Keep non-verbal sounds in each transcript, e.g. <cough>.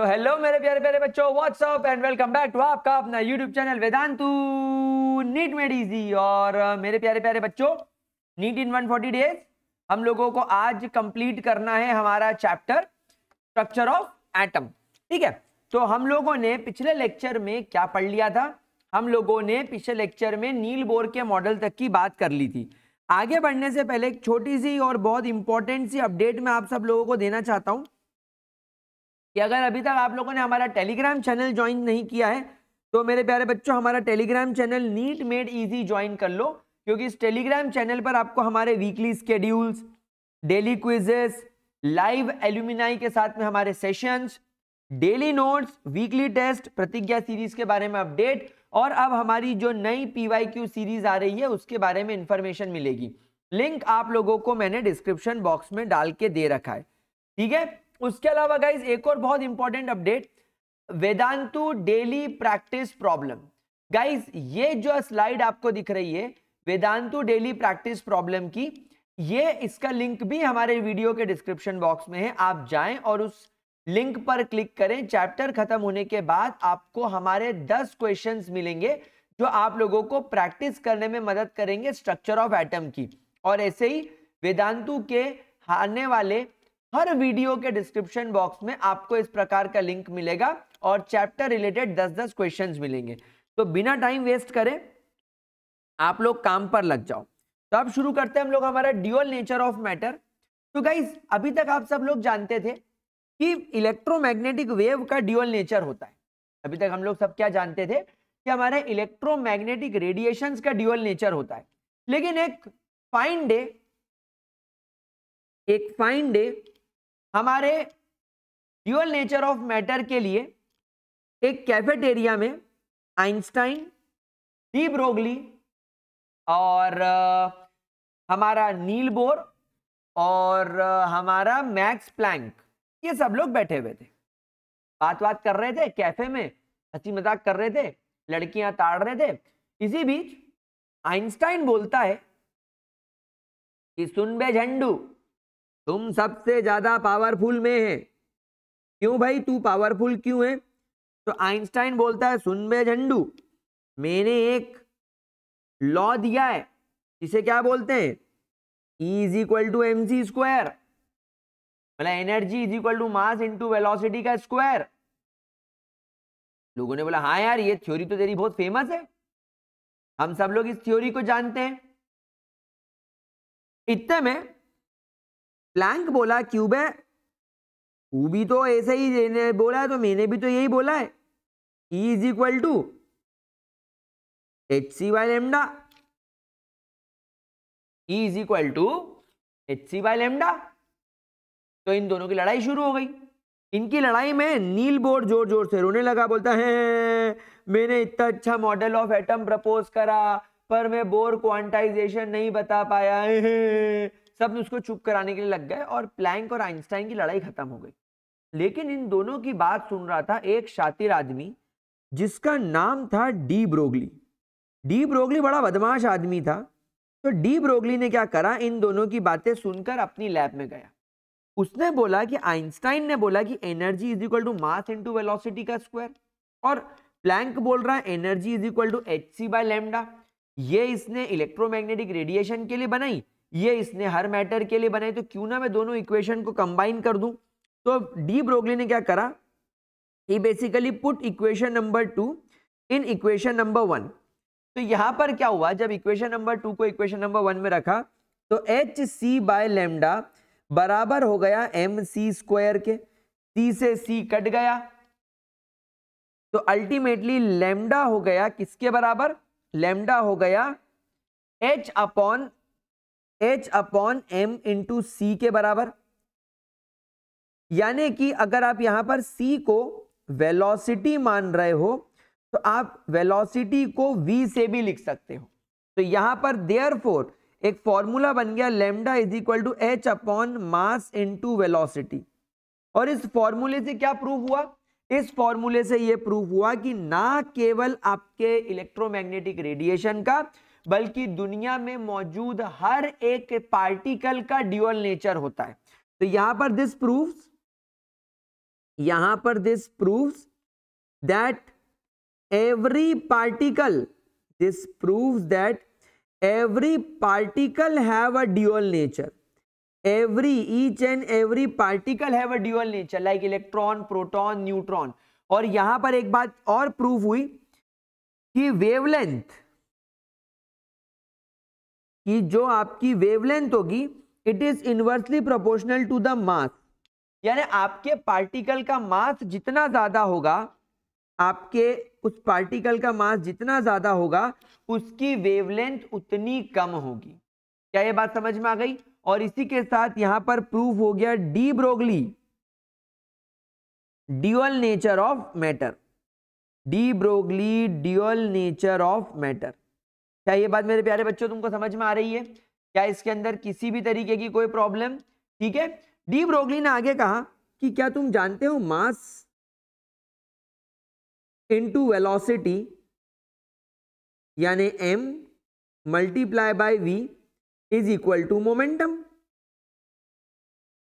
तो हेलो मेरे प्यारे प्यारे बच्चों what's up and welcome back to आपका अपना YouTube channel Vedantu NEET made easy और मेरे प्यारे प्यारे बच्चों नीट इन 140 डेज हम लोगों को आज कंप्लीट करना है हमारा चैप्टर स्ट्रक्चर ऑफ एटम ठीक है तो हम लोगों ने पिछले लेक्चर में क्या पढ़ लिया था हम लोगों ने पिछले लेक्चर में नील बोर के मॉडल तक की बात कर ली थी आगे बढ़ने से पहले एक छोटी सी और बहुत इंपॉर्टेंट सी अपडेट मैं आप सब लोगों को देना चाहता हूँ कि अगर अभी तक आप लोगों ने हमारा टेलीग्राम चैनल ज्वाइन नहीं किया है तो मेरे प्यारे बच्चों हमारा Telegram channel NEET made easy join कर लो क्योंकि इस टेलीग्राम चैनल पर आपको हमारे weekly schedules daily quizzes live alumni के साथ में हमारे sessions daily notes weekly test Pratigya series के बारे में अपडेट और अब हमारी जो नई पी सीरीज आ रही है उसके बारे में इंफॉर्मेशन मिलेगी लिंक आप लोगों को मैंने डिस्क्रिप्शन बॉक्स में डाल के दे रखा है ठीक है उसके अलावा गाइज एक और बहुत important update Vedantu daily practice problem guys ये जो स्लाइड आपको दिख रही है वेदांतु डेली प्रैक्टिस प्रॉब्लम की ये इसका लिंक भी हमारे वीडियो के डिस्क्रिप्शन बॉक्स में है आप जाएं और उस लिंक पर क्लिक करें चैप्टर खत्म होने के बाद आपको हमारे 10 क्वेश्चंस मिलेंगे जो आप लोगों को प्रैक्टिस करने में मदद करेंगे स्ट्रक्चर ऑफ एटम की और ऐसे ही वेदांतु के आने वाले हर वीडियो के डिस्क्रिप्शन बॉक्स में आपको इस प्रकार का लिंक मिलेगा और चैप्टर रिलेटेड दस दस क्वेश्चन मिलेंगे तो बिना टाइम वेस्ट करें आप लोग काम पर लग जाओ तो अब शुरू करते हैं हम लोग हमारा ड्यूअल नेचर ऑफ मैटर तो गाइज अभी तक आप सब लोग जानते थे कि इलेक्ट्रोमैग्नेटिक वेव का ड्यूअल नेचर होता है अभी तक हम लोग सब क्या जानते थे कि हमारे इलेक्ट्रोमैग्नेटिक रेडिएशन का ड्यूअल नेचर होता है लेकिन एक फाइन डे एक फाइन डे हमारे ड्यूअल नेचर ऑफ मैटर के लिए एक कैफेटेरिया में आइंस्टाइन डी ब्रोगली और uh, हमारा नील बोर और uh, हमारा मैक्स प्लैंक ये सब लोग बैठे हुए थे बात बात कर रहे थे कैफे में हंसी मजाक कर रहे थे लड़कियां ताड़ रहे थे इसी बीच आइंस्टाइन बोलता है कि सुन बे झंडू तुम सबसे ज्यादा पावरफुल में है क्यों भाई तू पावरफुल क्यों है तो आइंस्टाइन बोलता है सुन बे झंडू मैंने एक लॉ दिया है इसे क्या बोलते हैं is equal to M C square बोला energy is equal to mass into velocity का स्क्वायर लोगों ने बोला हाँ यार ये थ्योरी तो तेरी बहुत फेमस है हम सब लोग इस थ्योरी को जानते हैं इतने में प्लैंक बोला क्यूब है तू भी तो ऐसे ही बोला है तो मैंने भी तो यही बोला है E is equal to H C by lambda E is equal to H C by lambda तो इन दोनों की लड़ाई शुरू हो गई इनकी लड़ाई में नील बोर्ड जोर जोर से रोने लगा बोलता है मैंने इतना अच्छा मॉडल ऑफ एटम प्रपोज करा पर मैं बोर क्वांटाइजेशन नहीं बता पाया है सब उसको चुप कराने के लिए लग गए और प्लैंक और आइंस्टाइन की लड़ाई खत्म हो गई लेकिन इन दोनों की बात सुन रहा था एक शातिर आदमी जिसका नाम था डी ब्रोगली डी ब्रोगली बड़ा बदमाश आदमी था तो डी ब्रोगली ने क्या करा इन दोनों की बातें सुनकर अपनी लैब में गया उसने बोला कि आइंस्टाइन ने बोला कि energy is equal to mass into velocity का स्क्वायर और प्लैंक बोल रहा है energy is equal to H C by lambda ये इसने इलेक्ट्रोमैग्नेटिक रेडिएशन के लिए बनाई ये इसने हर मैटर के लिए बनाई तो क्यों ना मैं दोनों इक्वेशन को कंबाइन कर दूं तो डी ब्रोगली ने क्या करा ही basically put equation number two in equation number one तो यहां पर क्या हुआ जब इक्वेशन नंबर टू को इक्वेशन नंबर वन में रखा तो एच सी बाय लेमडा बराबर हो गया एम सी स्क्वायर के सी से सी कट गया तो अल्टीमेटली लेमडा हो गया किसके बराबर लेमडा हो गया H upon H upon M into C के बराबर यानी कि अगर आप यहां पर सी को वेलोसिटी मान रहे हो तो आप वेलोसिटी को v से भी लिख सकते हो तो यहां पर देयर एक फॉर्मूला बन गया lambda is equal to H upon mass into velocity और इस फॉर्मूले से क्या प्रूफ हुआ इस फॉर्मूले से यह प्रूफ हुआ कि ना केवल आपके इलेक्ट्रोमैग्नेटिक रेडिएशन का बल्कि दुनिया में मौजूद हर एक पार्टिकल का ड्यूअल नेचर होता है तो यहां पर दिस प्रूव्स यहां पर this proves that every particle this proves that every particle have a dual nature every each and every particle have a dual nature like electron proton neutron और यहां पर एक बात और प्रूफ हुई कि वेवलेंथ कि जो आपकी वेवलेंथ होगी it is inversely proportional to the mass यानी आपके पार्टिकल का मास जितना ज़्यादा होगा आपके उस पार्टिकल का मास जितना ज़्यादा होगा उसकी वेवलेंथ उतनी कम होगी क्या ये बात समझ में आ गई और इसी के साथ यहां पर प्रूफ हो गया de Broglie dual nature of matter de Broglie dual nature of matter क्या ये बात मेरे प्यारे बच्चों तुमको समझ में आ रही है क्या इसके अंदर किसी भी तरीके की कोई प्रॉब्लम ठीक है डी ब्रोगली ने आगे कहा कि क्या तुम जानते हो मास इनटू वेलोसिटी यानी M multiply by V is equal to momentum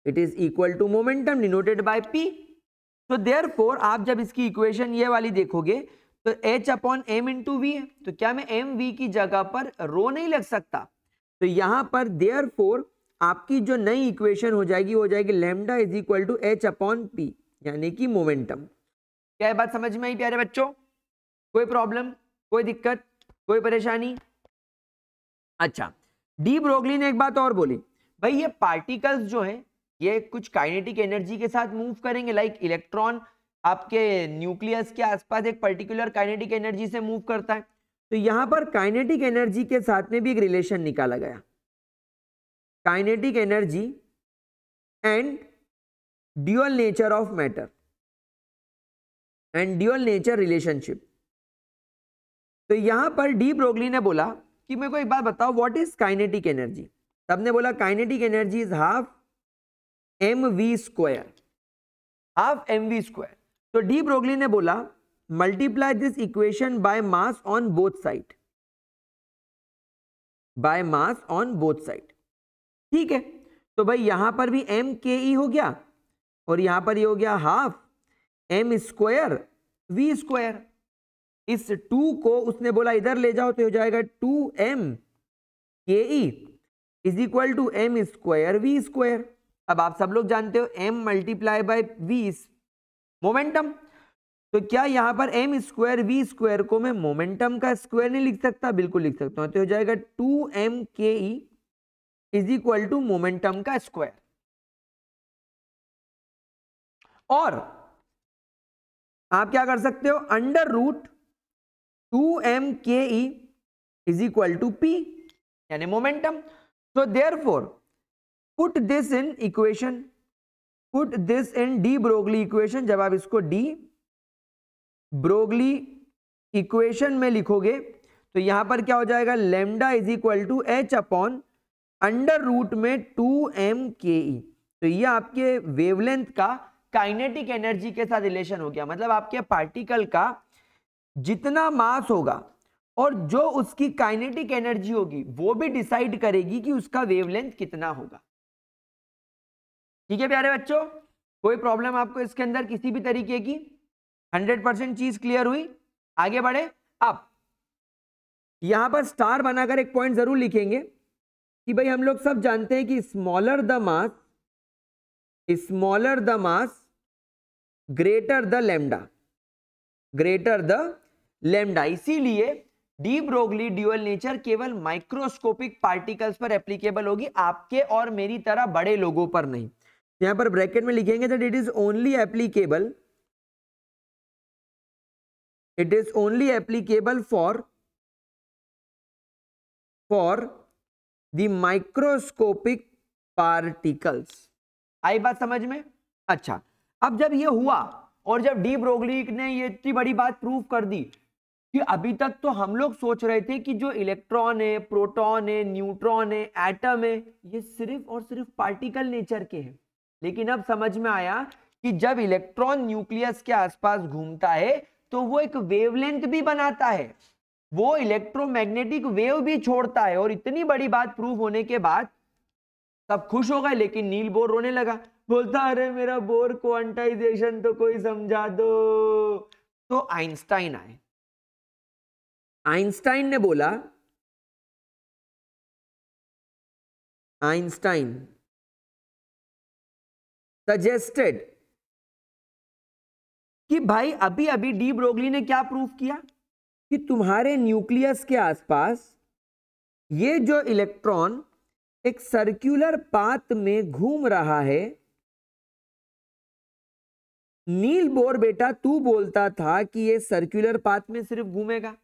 it is equal to momentum denoted by P तो देयर आप जब इसकी इक्वेशन ये वाली देखोगे तो H upon M into V है तो क्या मैं एम वी की जगह पर रो नहीं लग सकता तो यहां पर देयर फोर आपकी जो नई इक्वेशन हो जाएगी हो जाएगी lambda is equal to H upon P यानी कि मोमेंटम क्या बात समझ में आई प्यारे बच्चों कोई प्रॉब्लम कोई दिक्कत कोई परेशानी अच्छा डी ब्रोगली ने एक बात और बोली भाई ये पार्टिकल्स जो है ये कुछ काइनेटिक एनर्जी के साथ मूव करेंगे लाइक इलेक्ट्रॉन आपके न्यूक्लियस के आसपास एक पर्टिकुलर काइनेटिक एनर्जी से मूव करता है तो यहां पर काइनेटिक एनर्जी के साथ में भी एक रिलेशन निकाला गया kinetic energy and dual nature of matter and dual nature relationship तो यहां पर डी ब्रोगली ने बोला कि मेरे को एक बात बताओ व्हाट इज काइनेटिक एनर्जी सबने बोला kinetic energy is half M V square half M V square तो डी ब्रोगली ने बोला multiply this equation by mass on both side by mass on both side ठीक है तो भाई यहां पर भी एम के ई हो गया और यहां पर ये यह हो गया half M square V square इस टू को उसने बोला इधर ले जाओ तो हो जाएगा two M K E is equal to M square V square अब आप सब लोग जानते हो M multiply by V momentum तो क्या यहां पर एम स्क्वायर वी स्क्वायर को मैं मोमेंटम का स्क्वायर नहीं लिख सकता बिल्कुल लिख सकता हूं तो हो जाएगा two M K E is equal to momentum का स्क्वायर और आप क्या कर सकते हो under root two M K E is equal to P यानी momentum so therefore put this in equation put this in de Broglie equation जब आप इसको डी ब्रोगली इक्वेशन में लिखोगे तो यहां पर क्या हो जाएगा lambda is equal to H upon under root में टू एम के ई तो ये आपके वेवलेंथ का काइनेटिक एनर्जी के साथ रिलेशन हो गया मतलब आपके पार्टिकल का जितना मास होगा और जो उसकी काइनेटिक एनर्जी होगी वो भी डिसाइड करेगी कि उसका वेवलेंथ कितना होगा ठीक है प्यारे बच्चों कोई प्रॉब्लम आपको इसके अंदर किसी भी तरीके की हंड्रेड परसेंट चीज क्लियर हुई आगे बढ़े अब यहां पर स्टार बनाकर एक पॉइंट जरूर लिखेंगे कि भाई हम लोग सब जानते हैं कि smaller the mass smaller the mass greater the lambda greater the lambda इसीलिए डी ब्रोगली ड्यूअल नेचर केवल माइक्रोस्कोपिक पार्टिकल्स पर एप्लीकेबल होगी आपके और मेरी तरह बड़े लोगों पर नहीं यहां पर ब्रैकेट में लिखेंगे that it is only applicable it is only applicable for for the microscopic particles आई बात समझ में अच्छा अब जब ये हुआ और जब डी ब्रोगलिक ने ये इतनी बड़ी बात प्रूव कर दी कि अभी तक तो हम लोग सोच रहे थे कि जो इलेक्ट्रॉन है प्रोटॉन है न्यूट्रॉन है एटम है ये सिर्फ और सिर्फ पार्टिकल नेचर के हैं लेकिन अब समझ में आया कि जब इलेक्ट्रॉन न्यूक्लियस के आसपास घूमता है तो वो एक वेवलेंथ भी बनाता है वो इलेक्ट्रोमैग्नेटिक वेव भी छोड़ता है और इतनी बड़ी बात प्रूव होने के बाद सब खुश हो गए लेकिन नील बोर रोने लगा बोलता अरे मेरा बोर क्वांटाइजेशन तो कोई समझा दो तो आइंस्टाइन आए आइंस्टाइन ने बोला आइंस्टाइन सजेस्टेड कि भाई अभी अभी डी ब्रोगली ने क्या प्रूफ किया कि तुम्हारे न्यूक्लियस के आसपास ये जो इलेक्ट्रॉन एक सर्कुलर पाथ में घूम रहा है नील बोर बेटा तू बोलता था कि ये सर्कुलर पाथ में सिर्फ घूमेगा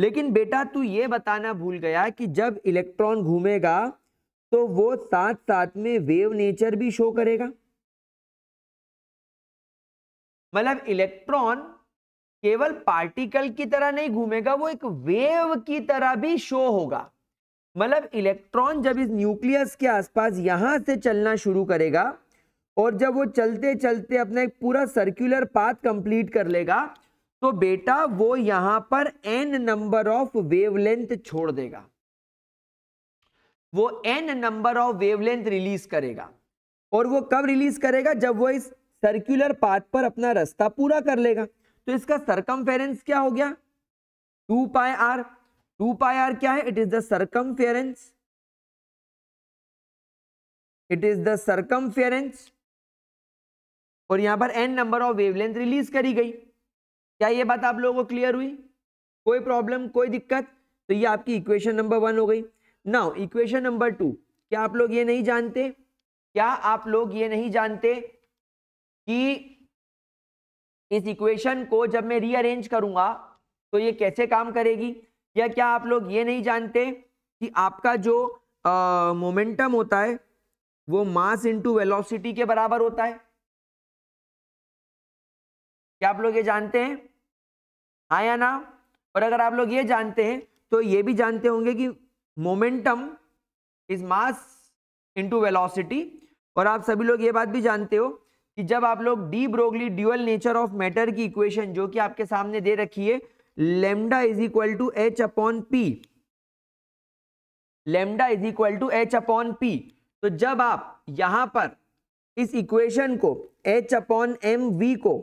लेकिन बेटा तू ये बताना भूल गया कि जब इलेक्ट्रॉन घूमेगा तो वो साथ साथ में वेव नेचर भी शो करेगा मतलब इलेक्ट्रॉन केवल पार्टिकल की तरह नहीं घूमेगा वो एक वेव की तरह भी शो होगा मतलब इलेक्ट्रॉन जब इस न्यूक्लियस के आसपास यहां से चलना शुरू करेगा और जब वो चलते चलते अपना एक पूरा सर्कुलर पाथ कंप्लीट कर लेगा तो बेटा वो यहां पर एन नंबर ऑफ वेवलेंथ छोड़ देगा वो N number of wavelength release करेगा और वो कब रिलीज करेगा जब वो इस सर्क्यूलर पार्ट पर अपना रास्ता पूरा कर लेगा तो इसका सरकम क्या हो गया two pi R two pi R क्या है it is the circum it is the circum और यहां पर N number of wavelength release करी गई क्या ये बात आप लोगों को क्लियर हुई कोई प्रॉब्लम कोई दिक्कत तो ये आपकी इक्वेशन नंबर वन हो गई नाउ इक्वेशन नंबर टू क्या आप लोग ये नहीं जानते क्या आप लोग ये नहीं जानते कि इस इक्वेशन को जब मैं रीअरेंज करूंगा तो ये कैसे काम करेगी या क्या आप लोग ये नहीं जानते कि आपका जो मोमेंटम होता है वो मास इंटू वेलोसिटी के बराबर होता है क्या आप लोग ये जानते हैं आया हाँ ना और अगर आप लोग ये जानते हैं तो ये भी जानते होंगे कि momentum is mass into velocity और आप सभी लोग ये बात भी जानते हो कि जब आप लोग de Broglie dual nature of matter की इक्वेशन जो कि आपके सामने दे रखी है lambda is equal to H upon P lambda is equal to H upon P तो जब आप यहां पर इस इक्वेशन को एच अपॉन एम वी को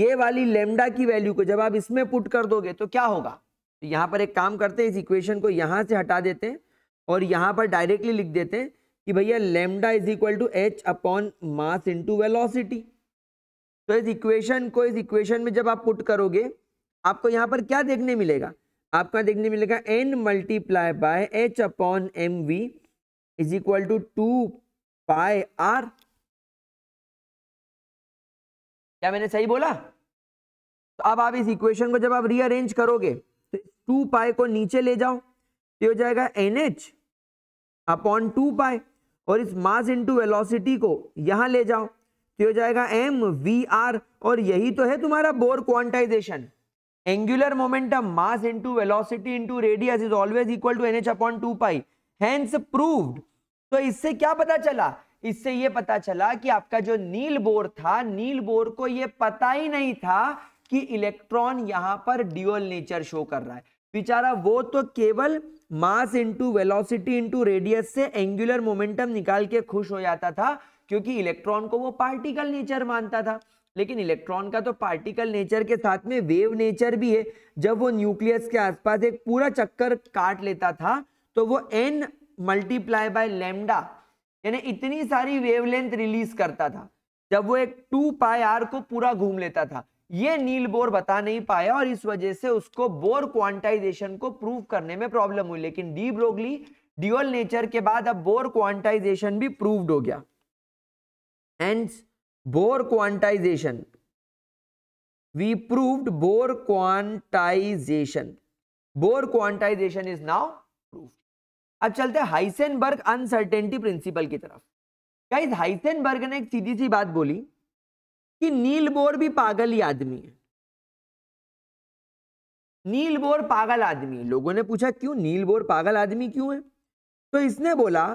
ये वाली लेमडा की वैल्यू को जब आप इसमें पुट कर दोगे तो क्या होगा तो यहां पर एक काम करते हैं इस इक्वेशन को यहां से हटा देते हैं और यहां पर डायरेक्टली लिख देते हैं कि भैया lambda is equal to H upon mass into velocity तो इस इक्वेशन को इस इक्वेशन में जब आप पुट करोगे आपको यहाँ पर क्या देखने मिलेगा आपका देखने मिलेगा N multiply by H upon M V is equal to two pi R क्या मैंने सही बोला तो अब आप इस इक्वेशन को जब आप रीअरेंज करोगे तो टू पाए को नीचे ले जाओ तो हो जाएगा एन एच अपॉन टू पाए और इस मास इंटू वेलोसिटी को यहां ले जाओ तो हो जाएगा एम वी आर और यही तो है तुम्हारा Bohr quantization angular momentum mass into velocity into radius is always equal to N H upon two pi hence proved तो इससे क्या पता चला इससे यह पता चला कि आपका जो नील बोर था नील बोर को यह पता ही नहीं था कि इलेक्ट्रॉन यहां पर ड्यूअल नेचर शो कर रहा है बेचारा वो तो केवल mass into velocity into radius से एंगुलर मोमेंटम निकाल के खुश हो जाता था क्योंकि इलेक्ट्रॉन को वो पार्टिकल नेचर मानता था लेकिन इलेक्ट्रॉन का तो पार्टिकल नेचर के साथ में वेव नेचर भी है जब वो न्यूक्लियस के आसपास एक पूरा चक्कर काट लेता था तो वो एन मल्टीप्लाई बाय लेमडा यानी इतनी सारी वेवलेंथ रिलीज करता था जब वो एक टू पाई आर को पूरा घूम लेता था ये नील बोर बता नहीं पाया और इस वजह से उसको बोर क्वांटाइजेशन को प्रूव करने में प्रॉब्लम हुई लेकिन डी ब्रोगली ड्यूअल नेचर के बाद अब बोर क्वांटाइजेशन भी प्रूव्ड हो गया and Bohr quantization we proved Bohr quantization Bohr quantization is now proof अब चलते हाइसेनबर्ग अनसर्टेनिटी प्रिंसिपल की तरफ हाइसेनबर्ग ने एक सीधी सी बात बोली कि नील बोर भी पागल ही आदमी है नील बोर पागल आदमी लोगों ने पूछा क्यों नील बोर पागल आदमी क्यों है तो इसने बोला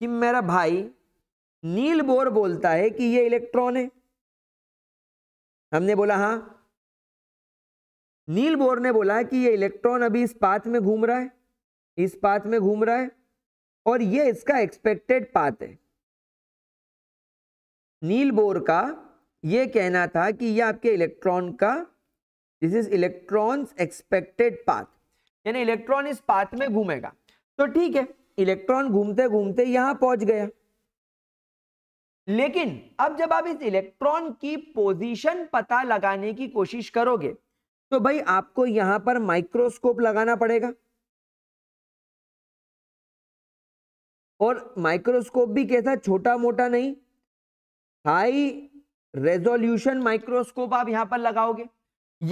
कि मेरा भाई नील बोर बोलता है कि ये इलेक्ट्रॉन है हमने बोला हाँ नील बोर ने बोला कि ये इलेक्ट्रॉन अभी इस पाथ में घूम रहा है इस पाथ में घूम रहा है और ये इसका एक्सपेक्टेड पाथ है नील बोर का ये कहना था कि ये आपके इलेक्ट्रॉन का this is electron's expected path यानी इलेक्ट्रॉन इस पाथ में घूमेगा तो ठीक है इलेक्ट्रॉन घूमते घूमते यहां पहुंच गया लेकिन अब जब आप इस इलेक्ट्रॉन की पोजीशन पता लगाने की कोशिश करोगे तो भाई आपको यहां पर माइक्रोस्कोप लगाना पड़ेगा और माइक्रोस्कोप भी कैसा छोटा मोटा नहीं हाई रेजोल्यूशन माइक्रोस्कोप आप यहां पर लगाओगे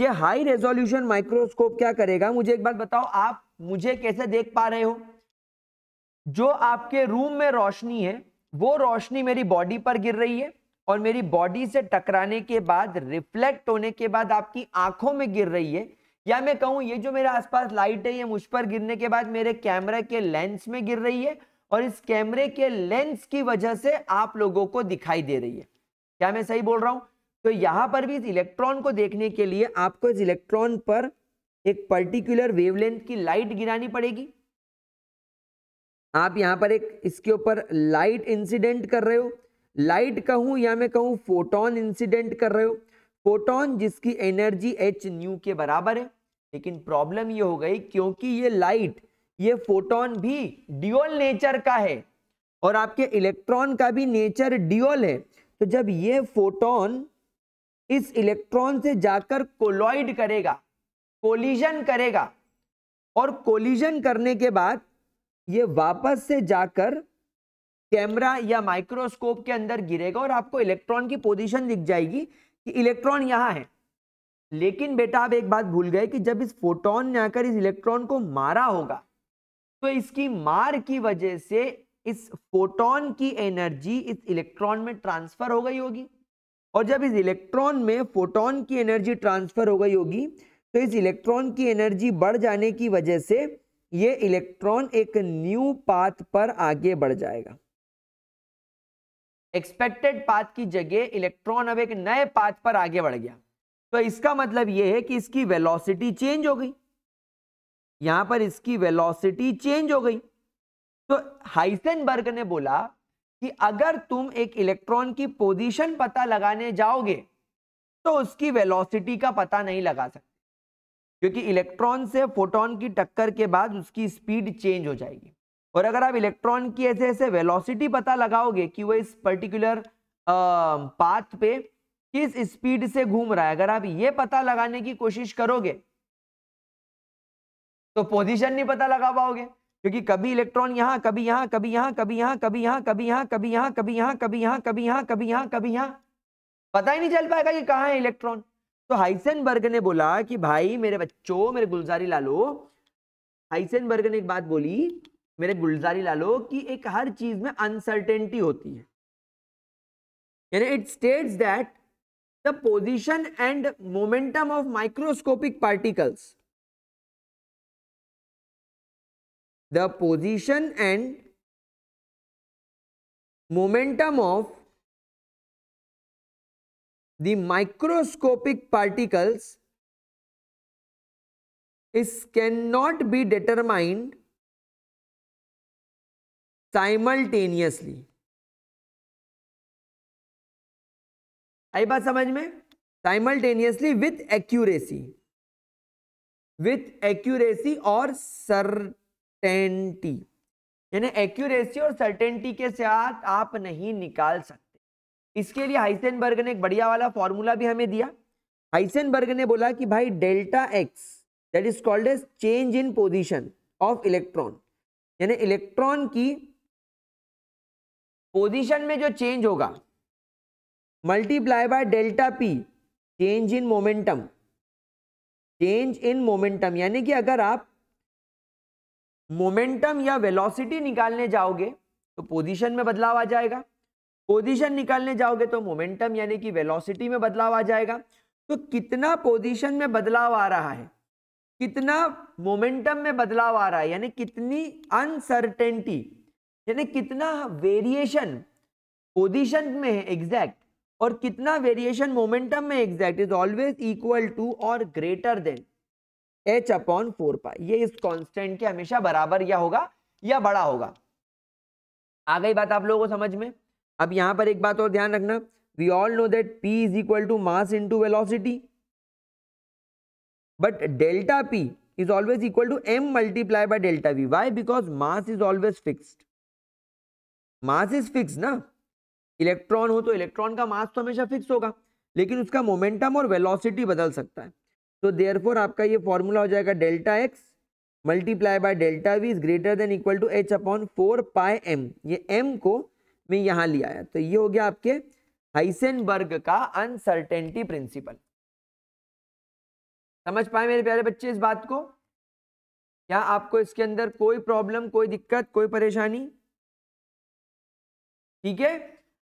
ये हाई रेजोल्यूशन माइक्रोस्कोप क्या करेगा मुझे एक बात बताओ आप मुझे कैसे देख पा रहे हो जो आपके रूम में रोशनी है वो रोशनी मेरी बॉडी पर गिर रही है और मेरी बॉडी से टकराने के बाद रिफ्लेक्ट होने के बाद आपकी आंखों में गिर रही है या मैं कहूं ये जो मेरे आसपास लाइट है ये मुझ पर गिरने के बाद मेरे कैमरा के लेंस में गिर रही है और इस कैमरे के लेंस की वजह से आप लोगों को दिखाई दे रही है क्या मैं सही बोल रहा हूं तो यहां पर भी इस इलेक्ट्रॉन को देखने के लिए आपको इस इलेक्ट्रॉन पर एक पर्टिकुलर वेवलेंथ की लाइट गिरानी पड़ेगी आप यहां पर एक इसके ऊपर लाइट इंसिडेंट कर रहे हो लाइट कहूं या मैं कहूं फोटोन इंसिडेंट कर रहे हो फोटोन जिसकी एनर्जी एच न्यू के बराबर है लेकिन प्रॉब्लम ये हो गई क्योंकि ये लाइट ये फोटोन भी डिओल नेचर का है और आपके इलेक्ट्रॉन का भी नेचर ड्यूअल है तो जब ये फोटोन इस इलेक्ट्रॉन से जाकर कोलॉइड करेगा कोलिजन करेगा और कोलिजन करने के बाद ये वापस से जाकर कैमरा या माइक्रोस्कोप के अंदर गिरेगा और आपको इलेक्ट्रॉन की पोजीशन दिख जाएगी कि इलेक्ट्रॉन यहाँ है लेकिन बेटा आप एक बात भूल गए कि जब इस फोटोन ने आकर इस इलेक्ट्रॉन को मारा होगा तो इसकी मार की वजह से इस फोटोन की एनर्जी इस इलेक्ट्रॉन में ट्रांसफर हो गई होगी और जब इस इलेक्ट्रॉन में फोटोन की एनर्जी ट्रांसफर हो गई होगी तो इस इलेक्ट्रॉन की एनर्जी बढ़ जाने की वजह से ये इलेक्ट्रॉन एक न्यू पाथ पर आगे बढ़ जाएगा एक्सपेक्टेड पाथ की जगह इलेक्ट्रॉन अब एक नए पाथ पर आगे बढ़ गया तो इसका मतलब यह है कि इसकी वेलोसिटी चेंज हो गई यहां पर इसकी वेलोसिटी चेंज हो गई तो हाइसेनबर्ग ने बोला कि अगर तुम एक इलेक्ट्रॉन की पोजीशन पता लगाने जाओगे तो उसकी वेलोसिटी का पता नहीं लगा सकते क्योंकि इलेक्ट्रॉन से फोटोन की टक्कर के बाद उसकी स्पीड चेंज हो जाएगी और अगर आप इलेक्ट्रॉन की ऐसे ऐसे वेलोसिटी पता लगाओगे कि वह इस पर्टिकुलर पाथ पे किस स्पीड से घूम रहा है अगर आप ये पता लगाने की कोशिश करोगे तो पोजीशन नहीं पता लगा पाओगे क्योंकि कभी इलेक्ट्रॉन यहाँ कभी यहाँ कभी यहाँ कभी यहाँ कभी यहाँ कभी यहाँ कभी यहाँ कभी यहाँ कभी यहाँ कभी यहाँ कभी यहाँ कभी यहाँ पता ही नहीं चल पाएगा कि कहाँ है इलेक्ट्रॉन तो हाइसेनबर्ग ने बोला कि भाई मेरे बच्चों मेरे गुलजारी लालो हाइसेनबर्ग ने एक बात बोली मेरे गुलजारी लालो कि एक हर चीज में अनसर्टेनिटी होती है यानी it states that the position and momentum of microscopic particles the position and momentum of the microscopic particles is cannot be determined simultaneously आई बात समझ में simultaneously with accuracy with accuracy और सर सर्टेनिटी यानी accuracy और certainty के साथ आप नहीं निकाल सकते इसके लिए हाइसेनबर्ग ने एक बढ़िया वाला फॉर्मूला भी हमें दिया हाइसेनबर्ग ने बोला कि भाई delta x that is called as change in position of electron यानी इलेक्ट्रॉन की पोजिशन में जो चेंज होगा multiply by delta p change in momentum change in momentum यानी कि अगर आप मोमेंटम या वेलोसिटी निकालने जाओगे तो पोजीशन में बदलाव आ जाएगा पोजीशन निकालने जाओगे तो मोमेंटम यानी कि वेलोसिटी में बदलाव आ जाएगा तो कितना पोजीशन में बदलाव आ रहा है कितना मोमेंटम में बदलाव आ रहा है यानी कितनी अनसर्टेनिटी यानी कितना वेरिएशन पोजीशन में है एग्जैक्ट और कितना वेरिएशन मोमेंटम में exact is always equal to और greater than h upon four pi ये इस कांस्टेंट के हमेशा बराबर या होगा या बड़ा होगा आ गई बात आप लोगों को समझ में अब यहां पर एक बात और ध्यान रखना we all know that p is equal to mass into velocity but delta p is always equal to m multiply by delta v why because mass is always fixed mass is fix ना electron हो तो electron का मास तो हमेशा fix होगा लेकिन उसका momentum और वेलोसिटी बदल सकता है तो देयरफॉर आपका ये फॉर्मूला हो जाएगा delta x multiply by delta v is greater than equal to H upon four pi m ये एम को मैं यहाँ ले आया तो ये हो गया आपके हाइसेनबर्ग का अनसर्टेनिटी प्रिंसिपल समझ पाए मेरे प्यारे बच्चे इस बात को क्या आपको इसके अंदर कोई प्रॉब्लम कोई दिक्कत कोई परेशानी ठीक है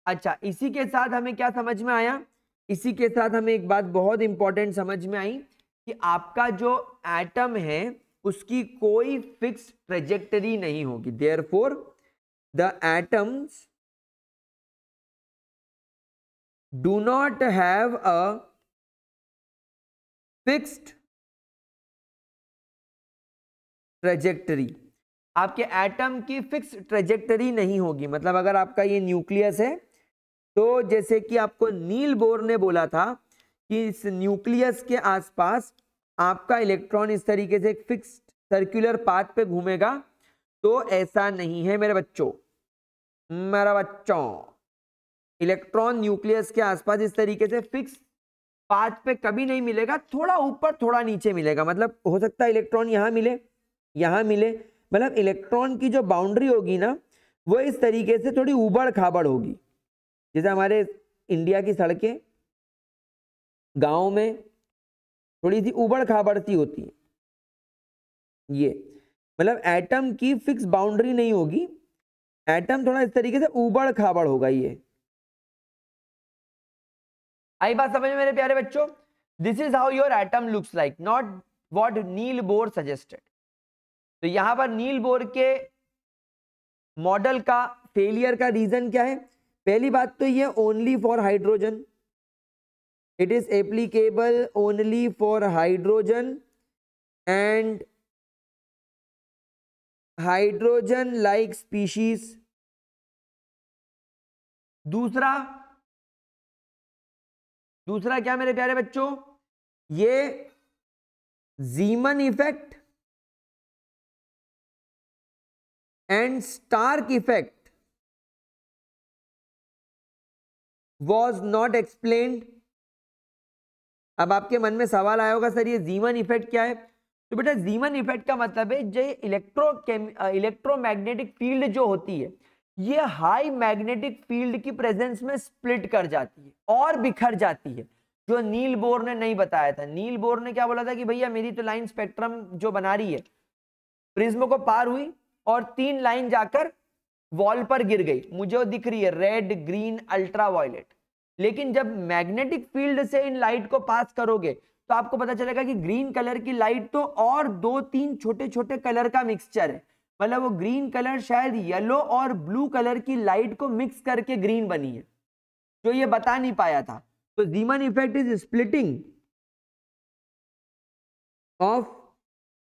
अच्छा इसी के साथ हमें क्या समझ में आया इसी के साथ हमें एक बात बहुत इंपॉर्टेंट समझ में आई कि आपका जो एटम है उसकी कोई फिक्स ट्रेजेक्टरी नहीं होगी therefore the atoms do not have a fixed trajectory आपके एटम की फिक्स ट्रेजेक्टरी नहीं होगी मतलब अगर आपका ये न्यूक्लियस है तो जैसे कि आपको नील बोर ने बोला था कि इस न्यूक्लियस के आसपास आपका इलेक्ट्रॉन इस तरीके से एक फिक्स सर्कुलर पाथ पे घूमेगा तो ऐसा नहीं है मेरे बच्चों मेरा बच्चों इलेक्ट्रॉन न्यूक्लियस के आसपास इस तरीके से फिक्स पाथ पे कभी नहीं मिलेगा थोड़ा ऊपर थोड़ा नीचे मिलेगा मतलब हो सकता है इलेक्ट्रॉन यहाँ मिले यहाँ मिले मतलब इलेक्ट्रॉन की जो बाउंड्री होगी ना वो इस तरीके से थोड़ी उबड़ खाबड़ होगी जैसे हमारे इंडिया की सड़कें गांव में थोड़ी सी उबड़ खाबड़ती होती है ये मतलब एटम की फिक्स बाउंड्री नहीं होगी एटम थोड़ा इस तरीके से उबड़ खाबड़ होगा ये आई बात समझ में मेरे प्यारे बच्चों this is how your atom looks like not what Niels Bohr suggested तो यहां पर नील बोर के मॉडल का फेलियर का रीजन क्या है पहली बात तो ये only for hydrogen it is applicable only for hydrogen and hydrogen like species दूसरा दूसरा क्या मेरे प्यारे बच्चों ये Zeeman effect and Stark effect was not explained अब आपके मन में सवाल आया होगा सर ये जीवन इफेक्ट क्या है तो बेटा जीवन इफेक्ट का मतलब है जो इलेक्ट्रो इलेक्ट्रोमैग्नेटिक फील्ड जो होती है ये हाई मैग्नेटिक फील्ड की प्रेजेंस में स्प्लिट कर जाती है और बिखर जाती है जो नील बोर ने नहीं बताया था नील बोर ने क्या बोला था कि भैया मेरी तो लाइन स्पेक्ट्रम जो बना रही है प्रिज्म को पार हुई और तीन लाइन जाकर वॉल पर गिर गई मुझे दिख रही है रेड ग्रीन अल्ट्रा वायलेट लेकिन जब मैग्नेटिक फील्ड से इन लाइट को पास करोगे तो आपको पता चलेगा कि ग्रीन कलर की लाइट तो और दो तीन छोटे छोटे कलर का मिक्सचर है मतलब वो ग्रीन कलर शायद येलो और ब्लू कलर की लाइट को मिक्स करके ग्रीन बनी है जो ये बता नहीं पाया था तो Zeeman effect is splitting of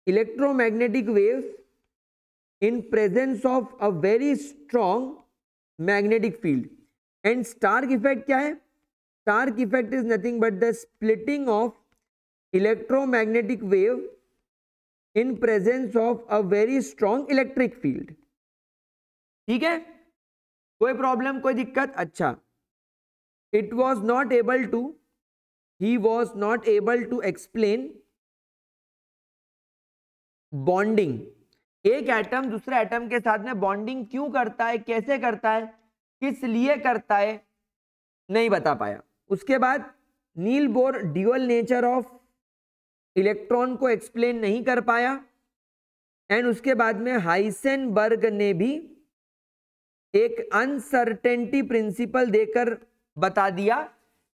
electromagnetic waves in presence of a very strong magnetic field and Stark effect क्या है Stark effect is nothing but the splitting of electromagnetic wave in presence of a very strong electric field ठीक है कोई problem कोई दिक्कत अच्छा it was not able to he was not able to explain bonding एक atom दूसरे atom के साथ में बॉन्डिंग क्यों करता है कैसे करता है किस लिए करता है नहीं बता पाया उसके बाद Niels Bohr dual nature of electron को एक्सप्लेन नहीं कर पाया एंड उसके बाद में हाइसेनबर्ग ने भी एक अनसर्टेनिटी प्रिंसिपल देकर बता दिया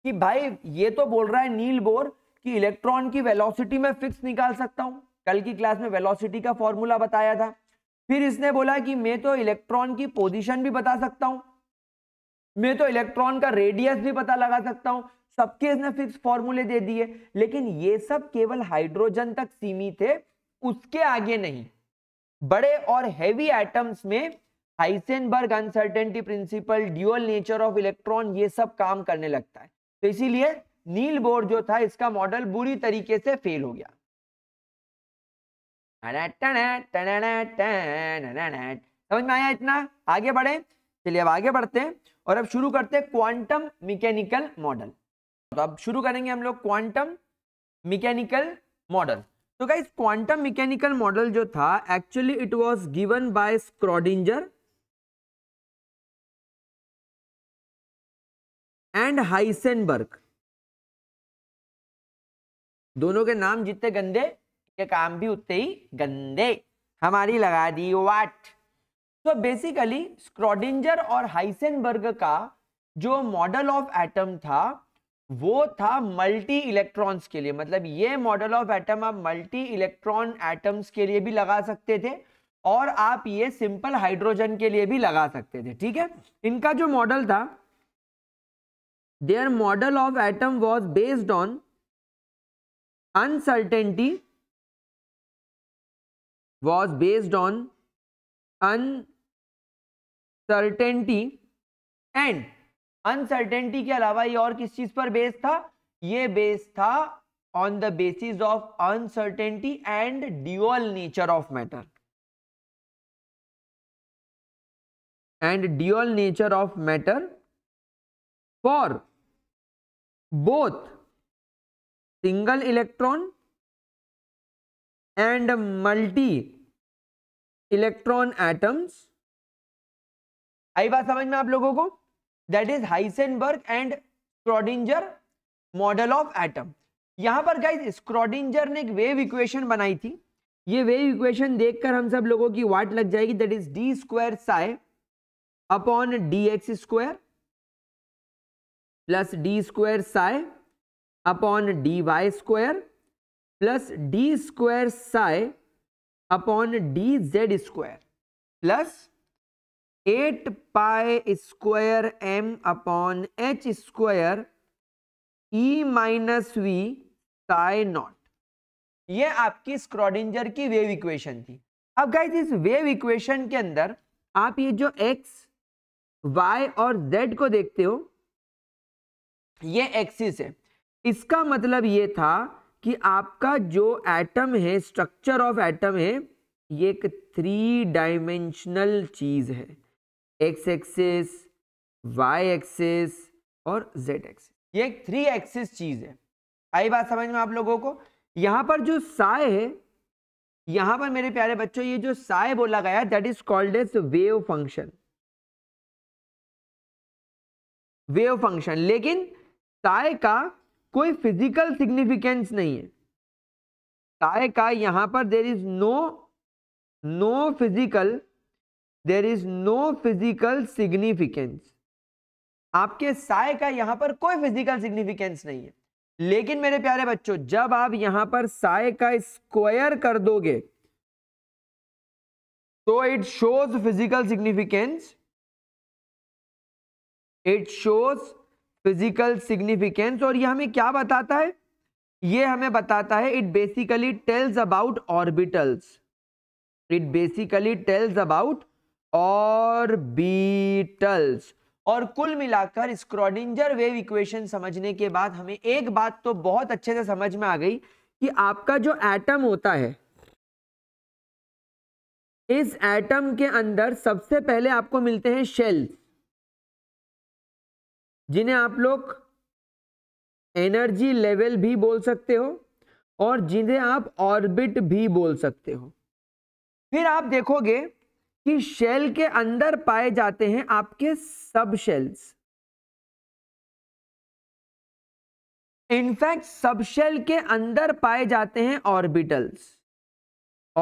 कि भाई ये तो बोल रहा है नील बोर कि इलेक्ट्रॉन की वेलोसिटी में फिक्स निकाल सकता हूं कल की क्लास में वेलोसिटी का फॉर्मूला बताया था फिर इसने बोला कि मैं तो इलेक्ट्रॉन की पोजीशन भी बता सकता हूं मैं तो इलेक्ट्रॉन का रेडियस भी पता लगा सकता हूं सबके इसने फिक्स फॉर्मूले दे दिए लेकिन ये सब केवल हाइड्रोजन तक सीमित है उसके आगे नहीं बड़े और हैवी एटम्स में Heisenberg uncertainty principle dual nature of electron ये सब काम करने लगता है तो इसीलिए नील बोर जो था इसका मॉडल बुरी तरीके से फेल हो गया समझ में आया इतना आगे बढ़े चलिए अब आगे बढ़ते हैं और अब शुरू करते हैं क्वांटम मैकेनिकल मॉडल तो अब शुरू करेंगे हम लोग क्वांटम मैकेनिकल मॉडल तो क्या क्वांटम मैकेनिकल मॉडल जो था actually it was given by Schrodinger and Heisenberg दोनों के नाम जितने गंदे के काम भी उतने ही गंदे हमारी लगा दी वाट तो बेसिकली स्क्रॉडिंजर और हाइसेनबर्ग का जो मॉडल ऑफ एटम था वो था मल्टी इलेक्ट्रॉन्स के लिए मतलब ये मॉडल ऑफ एटम आप मल्टी इलेक्ट्रॉन एटम्स के लिए भी लगा सकते थे और आप ये सिंपल हाइड्रोजन के लिए भी लगा सकते थे ठीक है इनका जो मॉडल था their model of atom was based on uncertainty was based on certainty and uncertainty के अलावा ये और किस चीज पर बेस था ये बेस था on the basis of uncertainty and dual nature of matter and dual nature of matter for both single electron and multi electron atoms आई बात समझ में आप लोगों को that is Heisenberg and Schrodinger model of atom यहां पर guys स्क्रॉडिंजर ने एक वेव इक्वेशन बनाई थी ये वेव इक्वेशन देखकर हम सब लोगों की वाट लग जाएगी that is d square psi upon d x square plus d square psi upon d y square plus d square psi upon d z square plus eight pi square m upon h square e minus v psi naught ये आपकी स्क्रॉडिंजर की wave equation थी अब guys इस wave equation के अंदर आप ये जो एक्स वाई और जेड को देखते हो ये एक्सिस है इसका मतलब ये था कि आपका जो एटम है स्ट्रक्चर ऑफ एटम है ये एक थ्री डायमेंशनल चीज है एक्स एक्सिस वाई एक्सिस और जेड एक्सिस ये एक थ्री एक्सिस चीज है आई बात समझ में आप लोगों को यहां पर जो साय है यहां पर मेरे प्यारे बच्चों ये जो साय बोला गया that is called as wave function wave function लेकिन साय का कोई फिजिकल सिग्निफिकेंस नहीं है साय का यहां पर there is no no physical there is no physical significance आपके साय का यहां पर कोई फिजिकल सिग्निफिकेंस नहीं है लेकिन मेरे प्यारे बच्चों जब आप यहां पर साय का स्क्वायर कर दोगे तो it shows physical significance it shows physical significance और यह हमें क्या बताता है ये हमें बताता है it basically tells about orbitals it basically tells about orbitals और कुल मिलाकर स्क्रोडिंजर वेव इक्वेशन समझने के बाद हमें एक बात तो बहुत अच्छे से समझ में आ गई कि आपका जो एटम होता है इस एटम के अंदर सबसे पहले आपको मिलते हैं शेल्स जिन्हें आप लोग एनर्जी लेवल भी बोल सकते हो और जिन्हें आप ऑर्बिट भी बोल सकते हो फिर आप देखोगे कि शेल के अंदर पाए जाते हैं आपके सब शेल्स इनफैक्ट सब शेल के अंदर पाए जाते हैं ऑर्बिटल्स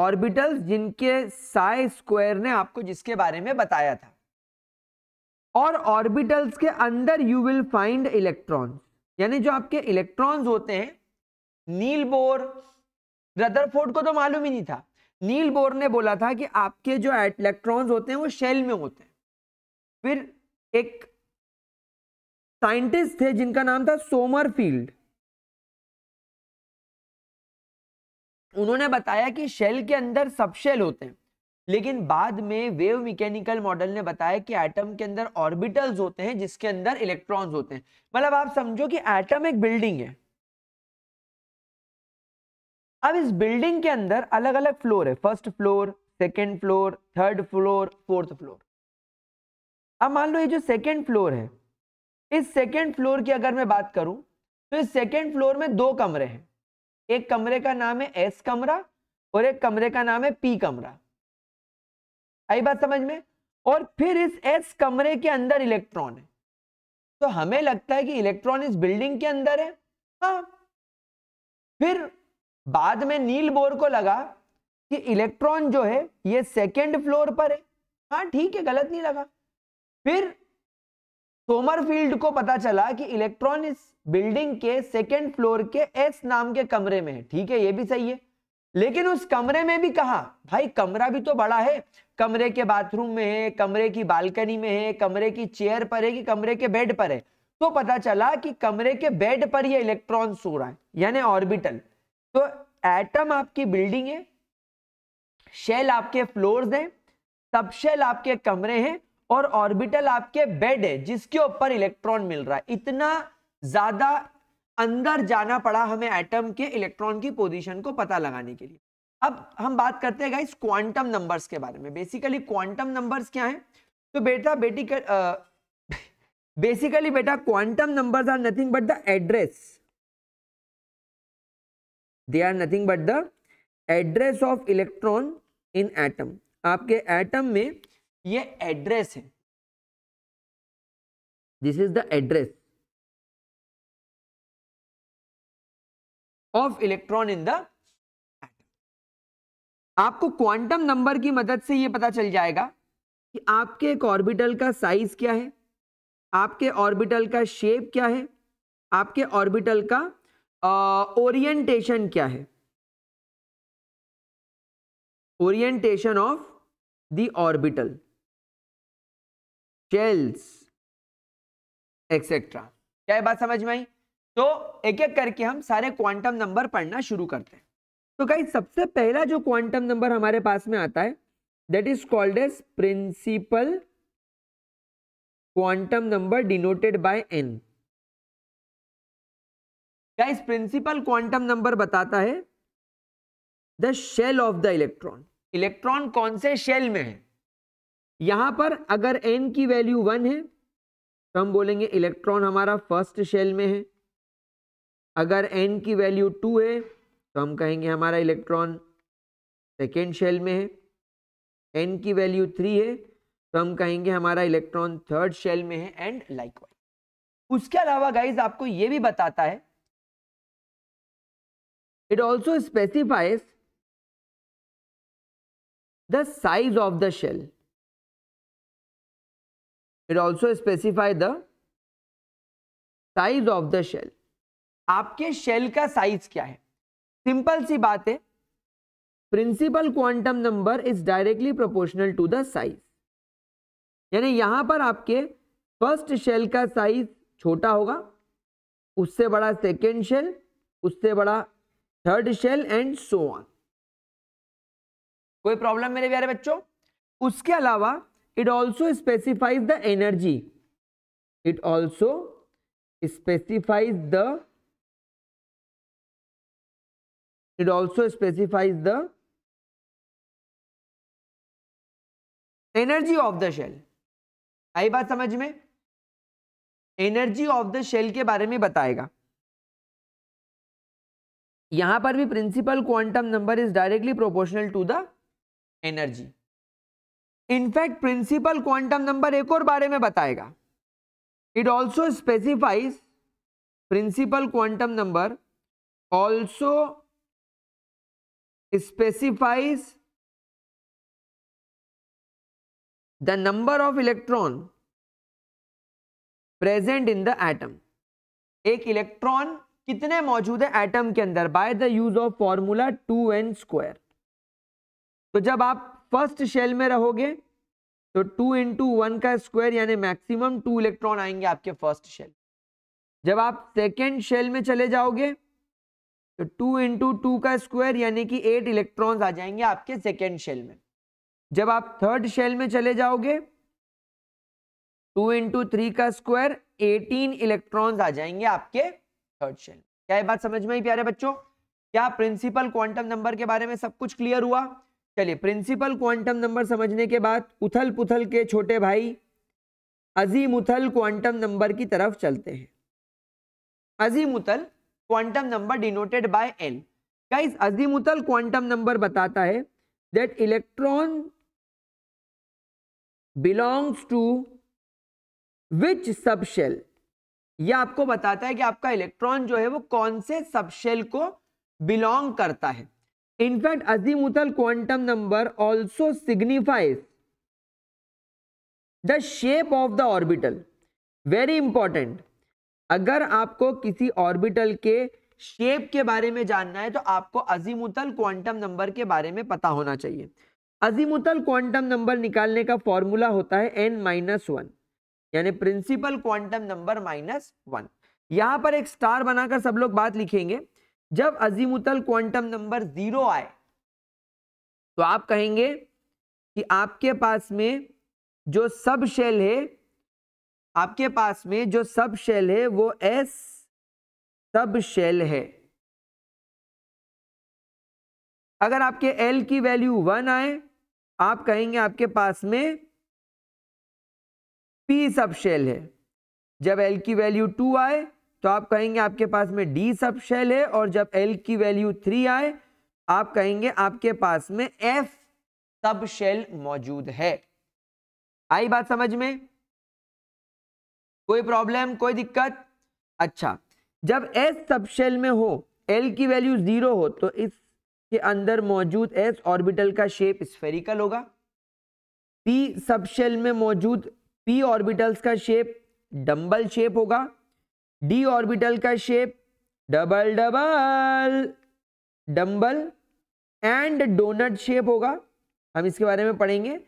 ऑर्बिटल्स जिनके साय स्क्वायर ने आपको जिसके बारे में बताया था और ऑर्बिटल्स के अंदर यू विल फाइंड इलेक्ट्रॉन यानी जो आपके इलेक्ट्रॉन्स होते हैं नील बोर रदरफोर्ड को तो मालूम ही नहीं था नील बोर ने बोला था कि आपके जो इलेक्ट्रॉन्स होते हैं वो शेल में होते हैं फिर एक साइंटिस्ट थे जिनका नाम था सोमरफील्ड उन्होंने बताया कि शेल के अंदर सब शेल होते हैं लेकिन बाद में वेव मैकेनिकल मॉडल ने बताया कि एटम के अंदर ऑर्बिटल्स होते हैं जिसके अंदर इलेक्ट्रॉन्स होते हैं मतलब आप समझो कि एटम एक बिल्डिंग है अब इस बिल्डिंग के अंदर अलग अलग फ्लोर है first floor second floor third floor fourth floor अब मान लो ये जो सेकेंड फ्लोर है इस सेकेंड फ्लोर की अगर मैं बात करूं तो इस सेकेंड फ्लोर में दो कमरे हैं एक कमरे का नाम है एस कमरा और एक कमरे का नाम है पी कमरा आई बात समझ में और फिर इस एस कमरे के अंदर इलेक्ट्रॉन है तो हमें लगता है कि इलेक्ट्रॉन इस बिल्डिंग के अंदर है हाँ फिर बाद में नील बोर को लगा कि इलेक्ट्रॉन जो है ये सेकेंड फ्लोर पर है हाँ ठीक है गलत नहीं लगा फिर सोमरफील्ड को पता चला कि इलेक्ट्रॉन इस बिल्डिंग के सेकेंड फ्लोर के एस नाम के कमरे में है ठीक है ये भी सही है लेकिन उस कमरे में भी कहा भाई कमरा भी तो बड़ा है कमरे के बाथरूम में है कमरे की बालकनी में है कमरे की चेयर पर है कि कमरे के बेड पर है तो पता चला कि कमरे के बेड पर यह इलेक्ट्रॉन सो रहा है यानी ऑर्बिटल तो एटम आपकी बिल्डिंग है शेल आपके फ्लोर्स हैं सब शेल आपके कमरे हैं और ऑर्बिटल आपके बेड है जिसके ऊपर इलेक्ट्रॉन मिल रहा है इतना ज्यादा अंदर जाना पड़ा हमें एटम के इलेक्ट्रॉन की पोजीशन को पता लगाने के लिए अब हम बात करते हैं गाइस क्वांटम नंबर्स के बारे में बेसिकली क्वांटम नंबर्स क्या है तो बेटा बेटी बेसिकली <laughs> बेटा quantum numbers are nothing but the address they are nothing but the address of electron in atom आपके एटम में ये एड्रेस है this is the address of electron in the atom आपको क्वांटम नंबर की मदद से ये पता चल जाएगा कि आपके एक ऑर्बिटल का साइज क्या है आपके ऑर्बिटल का शेप क्या है आपके ऑर्बिटल का ओरिएंटेशन uh, क्या है orientation of the orbital shells etcetera क्या बात समझ में आई तो एक एक करके हम सारे क्वांटम नंबर पढ़ना शुरू करते हैं तो कहीं सबसे पहला जो क्वांटम नंबर हमारे पास में आता है that is called as principal quantum number denoted by n guys principal quantum number बताता है the shell of the electron electron कौन से शेल में है यहां पर अगर एन की वैल्यू वन है तो हम बोलेंगे इलेक्ट्रॉन हमारा फर्स्ट शेल में है अगर एन की वैल्यू टू है तो हम कहेंगे हमारा इलेक्ट्रॉन सेकेंड शेल में है एन की वैल्यू थ्री है तो हम कहेंगे हमारा इलेक्ट्रॉन थर्ड शेल में है एंड लाइक उसके अलावा गाइज आपको ये भी बताता है It also specifies the size of the shell. It also specifies the size of the shell आपके शेल का साइज क्या है सिंपल सी बात है principal quantum number is directly proportional to the size यानी यहां पर आपके फर्स्ट शेल का साइज छोटा होगा उससे बड़ा सेकेंड शेल उससे बड़ा third shell and so on कोई प्रॉब्लम मेरे प्यारे बच्चों उसके अलावा it also specifies the energy it also specifies the it also specifies the energy of the shell आई बात समझ में एनर्जी ऑफ द शेल के बारे में बताएगा यहां पर भी principal quantum number is directly proportional to the energy in fact principal quantum number एक और बारे में बताएगा it also specifies principal quantum number also specifies the number of electron present in the atom एक इलेक्ट्रॉन कितने मौजूद है एटम के अंदर by the use of formula two n square तो जब आप फर्स्ट शेल में रहोगे तो टू इंटू वन का स्क्वायर यानी मैक्सिमम टू इलेक्ट्रॉन आएंगे आपके फर्स्ट शेल जब आप सेकेंड शेल में चले जाओगे तो टू इंटू टू का स्क्वायर यानी कि एट इलेक्ट्रॉन आ जाएंगे आपके सेकेंड शेल में जब आप थर्ड शेल में चले जाओगे टू इंटू थ्री का स्क्वायर एटीन इलेक्ट्रॉन्स आ जाएंगे आपके थर्ड शेल क्या ये बात समझ में आई प्यारे बच्चों क्या प्रिंसिपल क्वांटम नंबर के बारे में सब कुछ क्लियर हुआ चलिए प्रिंसिपल क्वांटम नंबर समझने के बाद उथल पुथल के छोटे भाई अजीम उथल क्वांटम नंबर की तरफ चलते हैं azimuthal quantum number denoted by l guys azimuthal quantum number बताता है that electron belongs to which subshell यह आपको बताता है कि आपका इलेक्ट्रॉन जो है वो कौन से सबशेल को बिलोंग करता है in fact azimuthal quantum number also signifies the shape of the orbital very important अगर आपको किसी ऑर्बिटल के शेप के बारे में जानना है तो आपको अजीमुतल क्वांटम नंबर के बारे में पता होना चाहिए अजीमुतल क्वांटम नंबर निकालने का फॉर्मूला होता है एन माइनस वन यानी principal quantum number minus one यहां पर एक स्टार बनाकर सब लोग बात लिखेंगे जब अजीमुतल क्वांटम नंबर जीरो आए तो आप कहेंगे कि आपके पास में जो सब शेल है आपके पास में जो सब शेल है वो एस सब शेल है अगर आपके एल की वैल्यू वन आए आप कहेंगे आपके पास में पी सब शेल है जब एल की वैल्यू टू आए तो आप कहेंगे आपके पास में डी सब शेल है और जब एल की वैल्यू थ्री आए आप कहेंगे आपके पास में एफ सब शेल मौजूद है आई बात समझ में कोई प्रॉब्लम कोई दिक्कत अच्छा जब एस सब शेल में हो एल की वैल्यू जीरो हो तो इसके अंदर मौजूद एस ऑर्बिटल का शेप स्फेरिकल होगा पी सब शेल में मौजूद पी ऑर्बिटल्स का शेप डबल शेप होगा डी ऑर्बिटल का shape double double double and donut shape होगा हम इसके बारे में पढ़ेंगे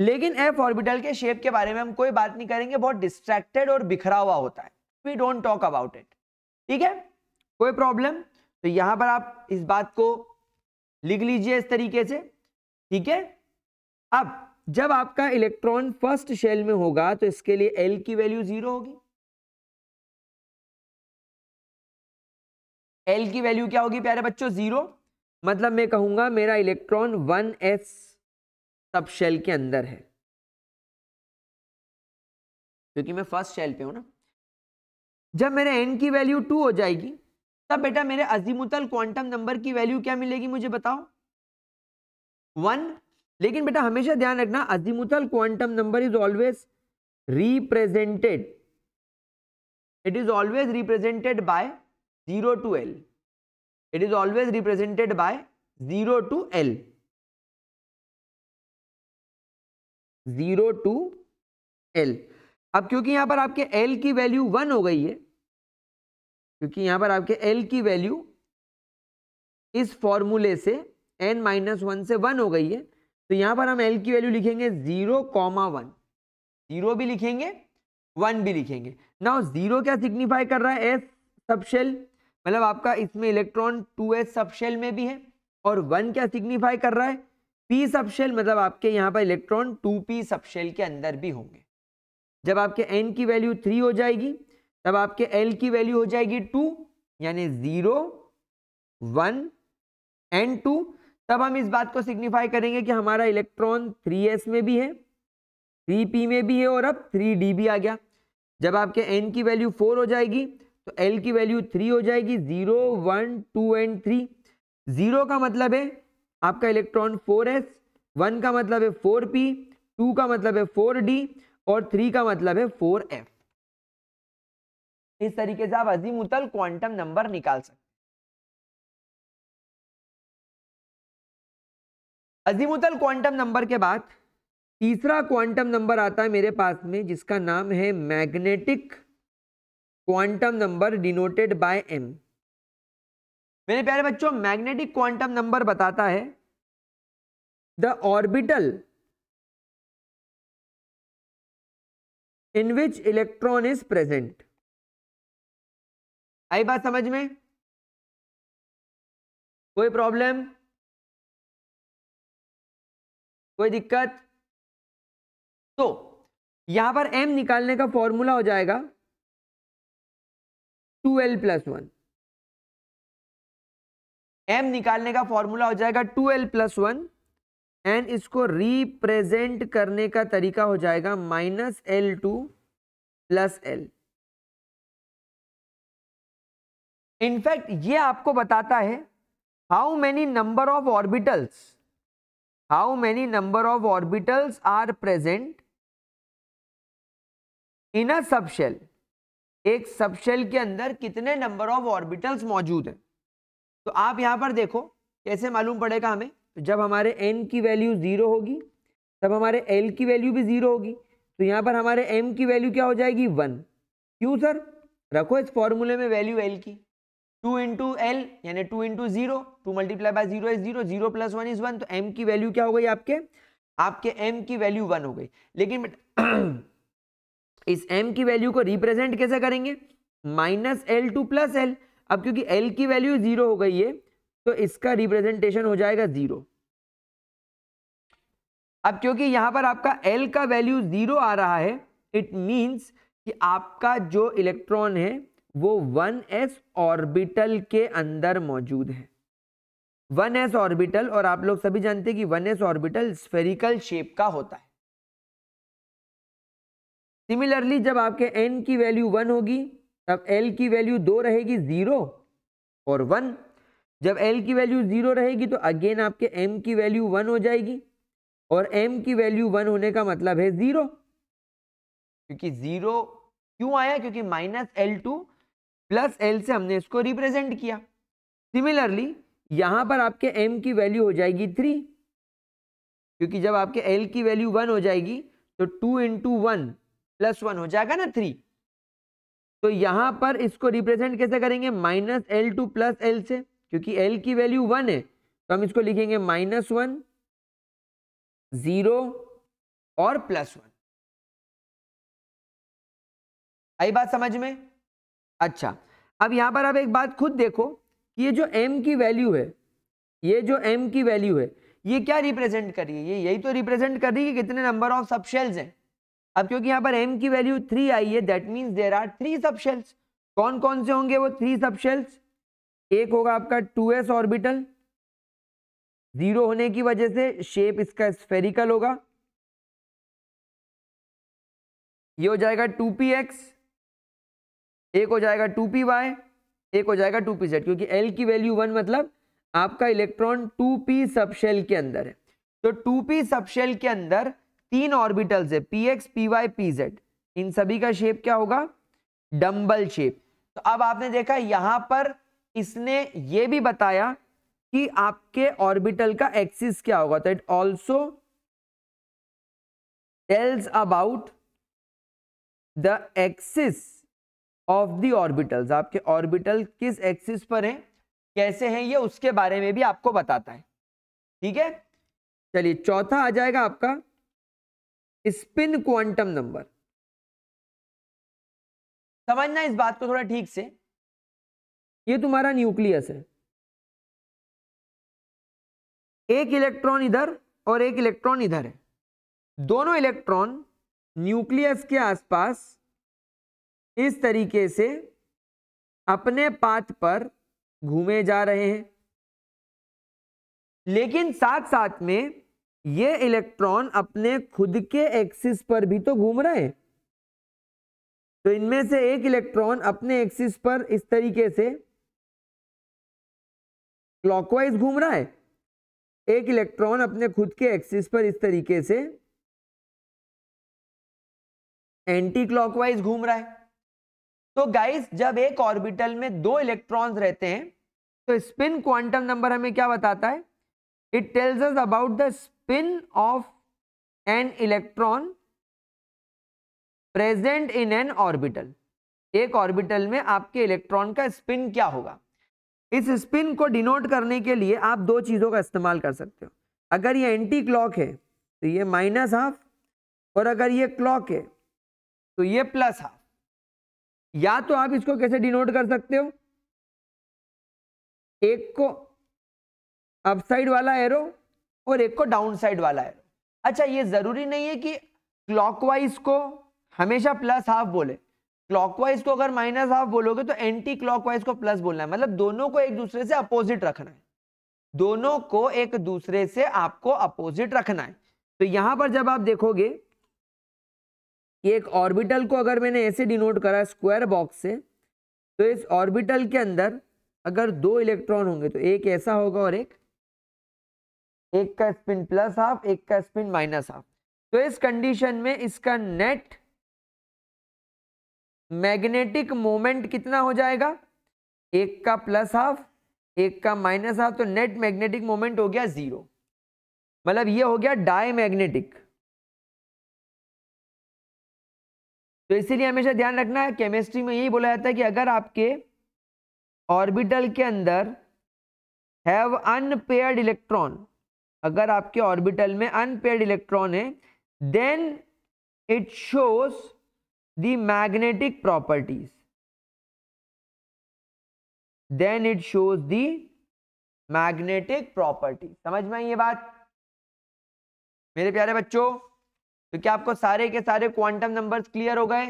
लेकिन एफ ऑर्बिटल के शेप के बारे में हम कोई बात नहीं करेंगे बहुत डिस्ट्रैक्टेड और बिखरा हुआ होता है we don't talk about it ठीक है कोई प्रॉब्लम तो यहां पर आप इस बात को लिख लीजिए इस तरीके से ठीक है अब जब आपका इलेक्ट्रॉन फर्स्ट शेल में होगा तो इसके लिए एल की वैल्यू जीरो होगी एल की वैल्यू क्या होगी प्यारे बच्चों जीरो मतलब मैं कहूंगा मेरा electron one s subshell के अंदर है क्योंकि मैं फर्स्ट शेल पे हूं ना जब मेरे एन की वैल्यू टू हो जाएगी तब बेटा मेरे अजीमुतल क्वांटम नंबर की वैल्यू क्या मिलेगी मुझे बताओ वन लेकिन बेटा हमेशा ध्यान रखना azimuthal quantum number is always represented it is always represented by zero to l it is always represented by zero to l zero to l अब क्योंकि यहां पर आपके एल की वैल्यू वन हो गई है क्योंकि यहां पर आपके एल की वैल्यू इस फॉर्मूले से एन माइनस वन से वन हो गई है तो यहां पर हम एल की वैल्यू लिखेंगे जीरो कॉमा वन जीरो भी लिखेंगे वन भी लिखेंगे नाउ जीरो क्या सिग्निफाई कर रहा है एस सबशेल मतलब आपका इसमें इलेक्ट्रॉन टू एस सबशेल में भी है और वन क्या सिग्निफाई कर रहा है पी सबशेल मतलब आपके यहाँ पर इलेक्ट्रॉन टू पी सबशेल के अंदर भी होंगे जब आपके एन की वैल्यू थ्री हो जाएगी तब आपके एल की वैल्यू हो जाएगी टू यानी जीरो वन एंड टू तब हम इस बात को सिग्निफाई करेंगे कि हमारा इलेक्ट्रॉन 3s में भी है 3p में भी है और अब 3d भी आ गया जब आपके n की वैल्यू 4 हो जाएगी तो l की वैल्यू 3 हो जाएगी 0, 1, 2 एंड 3 0 का मतलब है आपका इलेक्ट्रॉन 4s, 1 का मतलब है 4p, 2 का मतलब है 4d और 3 का मतलब है 4f। इस तरीके से आप अजीमुतल क्वांटम नंबर निकाल सकते अजीमुतल क्वांटम नंबर के बाद तीसरा क्वांटम नंबर आता है मेरे पास में जिसका नाम है magnetic quantum number denoted by m मेरे प्यारे बच्चों मैग्नेटिक क्वांटम नंबर बताता है the orbital in which electron is present आई बात समझ में कोई प्रॉब्लम कोई दिक्कत तो यहां पर एम निकालने का फॉर्मूला हो जाएगा two l plus one m निकालने का फॉर्मूला हो जाएगा two l plus one and इसको रिप्रेजेंट करने का तरीका हो जाएगा minus l to plus l in fact ये आपको बताता है how many number of orbitals how many number of orbitals are present in a subshell एक सबशेल के अंदर कितने नंबर ऑफ ऑर्बिटल्स मौजूद हैं तो आप यहां पर देखो कैसे मालूम पड़ेगा हमें तो जब हमारे n की वैल्यू जीरो होगी तब हमारे l की वैल्यू भी जीरो होगी तो यहाँ पर हमारे m की वैल्यू क्या हो जाएगी वन क्यों सर रखो इस फॉर्मूले में वैल्यू l की टू इंटू एल यानी two into zero two multiply by zero is zero zero plus one is one तो एम की वैल्यू क्या हो गई आपके आपके एम की वैल्यू वन हो गई लेकिन <clears throat> इस एम की वैल्यू को रिप्रेजेंट कैसे करेंगे minus l to plus l अब क्योंकि एल की वैल्यू जीरो हो गई है तो इसका रिप्रेजेंटेशन हो जाएगा जीरो अब क्योंकि यहां पर आपका एल का वैल्यू जीरो आ रहा है इट मीन्स कि आपका जो इलेक्ट्रॉन है वो वन एस ऑर्बिटल के अंदर मौजूद है वन एस ऑर्बिटल और आप लोग सभी जानते हैं कि one s orbital spherical shape का होता है सिमिलरली जब आपके एन की वैल्यू वन होगी तब एल की वैल्यू दो रहेगी जीरो और वन जब एल की वैल्यू जीरो रहेगी तो अगेन आपके एम की वैल्यू वन हो जाएगी और एम की वैल्यू वन होने का मतलब है जीरो क्योंकि जीरो क्यों आया क्योंकि minus l to plus l से हमने इसको रिप्रेजेंट किया सिमिलरली यहां पर आपके एम की वैल्यू हो जाएगी थ्री क्योंकि जब आपके एल की वैल्यू वन हो जाएगी तो two into one plus one हो जाएगा ना थ्री तो यहां पर इसको रिप्रेजेंट कैसे करेंगे minus l to plus l से क्योंकि एल की वैल्यू वन है तो हम इसको लिखेंगे माइनस वन जीरो और प्लस वन आई बात समझ में अच्छा अब यहां पर आप एक बात खुद देखो ये जो एम की वैल्यू है ये जो एम की वैल्यू है ये क्या रिप्रेजेंट कर रही है ये यही तो रिप्रेजेंट कर रही है कि कितने नंबर ऑफ सब शेल्स हैं अब क्योंकि यहाँ पर एम की वैल्यू थ्री आई है that means there are three sub shells कौन कौन से होंगे वो थ्री सब शेल्स एक होगा आपका टू एस ऑर्बिटल जीरो होने की वजह से शेप इसका स्फेरिकल होगा ये हो जाएगा टू पी एक्स एक हो जाएगा टू पी वाई एक हो जाएगा टू पी जेड क्योंकि एल की वैल्यू वन मतलब आपका इलेक्ट्रॉन टू पी सबशेल के अंदर है तो टू पी सबशेल के अंदर तीन ऑर्बिटल्स है p x p y p z इन सभी का शेप क्या होगा डम्बल शेप तो अब आपने देखा यहां पर इसने ये भी बताया कि आपके ऑर्बिटल का एक्सिस क्या होगा तो it also tells about the axis of the orbitals आपके ऑर्बिटल किस एक्सिस पर हैं कैसे हैं ये उसके बारे में भी आपको बताता है ठीक है चलिए चौथा आ जाएगा आपका स्पिन क्वांटम नंबर समझना इस बात को थोड़ा ठीक से ये तुम्हारा न्यूक्लियस है एक इलेक्ट्रॉन इधर और एक इलेक्ट्रॉन इधर है दोनों इलेक्ट्रॉन न्यूक्लियस के आसपास इस तरीके से अपने पाथ पर घूमे जा रहे हैं लेकिन साथ साथ में ये इलेक्ट्रॉन अपने खुद के एक्सिस पर भी तो घूम रहे हैं तो इनमें से एक इलेक्ट्रॉन अपने एक्सिस पर इस तरीके से क्लॉकवाइज घूम रहा है एक इलेक्ट्रॉन अपने खुद के एक्सिस पर इस तरीके से एंटी क्लॉकवाइज घूम रहा है तो गाइस जब एक ऑर्बिटल में दो इलेक्ट्रॉन्स रहते हैं तो स्पिन क्वांटम नंबर हमें क्या बताता है it tells us about the spin of an electron present in an orbital एक ऑर्बिटल में आपके इलेक्ट्रॉन का स्पिन क्या होगा इस स्पिन को डिनोट करने के लिए आप दो चीज़ों का इस्तेमाल कर सकते हो अगर ये एंटी क्लॉक है तो ये माइनस हाफ और अगर ये क्लॉक है तो ये प्लस हाफ या तो आप इसको कैसे डिनोट कर सकते हो एक को अपसाइड वाला एरो और एक को डाउन साइड वाला एरो अच्छा ये जरूरी नहीं है कि क्लॉकवाइज को हमेशा प्लस हाफ बोले क्लॉकवाइज को अगर माइनस हाफ बोलोगे तो एंटी क्लॉकवाइज को प्लस बोलना है मतलब दोनों को एक दूसरे से अपोजिट रखना है दोनों को एक दूसरे से आपको अपोजिट रखना है तो यहां पर जब आप देखोगे कि एक ऑर्बिटल को अगर मैंने ऐसे डिनोट करा स्क्वायर बॉक्स से तो इस ऑर्बिटल के अंदर अगर दो इलेक्ट्रॉन होंगे तो एक ऐसा होगा और एक एक का स्पिन प्लस हाफ एक का स्पिन माइनस हाफ तो इस कंडीशन में इसका नेट मैग्नेटिक मोमेंट कितना हो जाएगा एक का प्लस हाफ एक का माइनस हाफ तो नेट मैग्नेटिक मोमेंट हो गया जीरो मतलब ये हो गया डाई मैग्नेटिक तो इसीलिए हमेशा ध्यान रखना है केमिस्ट्री में यही बोला जाता है कि अगर आपके ऑर्बिटल के अंदर हैव अनपेयर्ड इलेक्ट्रॉन अगर आपके ऑर्बिटल में अनपेयर्ड इलेक्ट्रॉन है then it shows the magnetic properties then it shows the magnetic property समझ में आई ये बात मेरे प्यारे बच्चों तो क्या आपको सारे के सारे क्वांटम नंबर्स क्लियर हो गए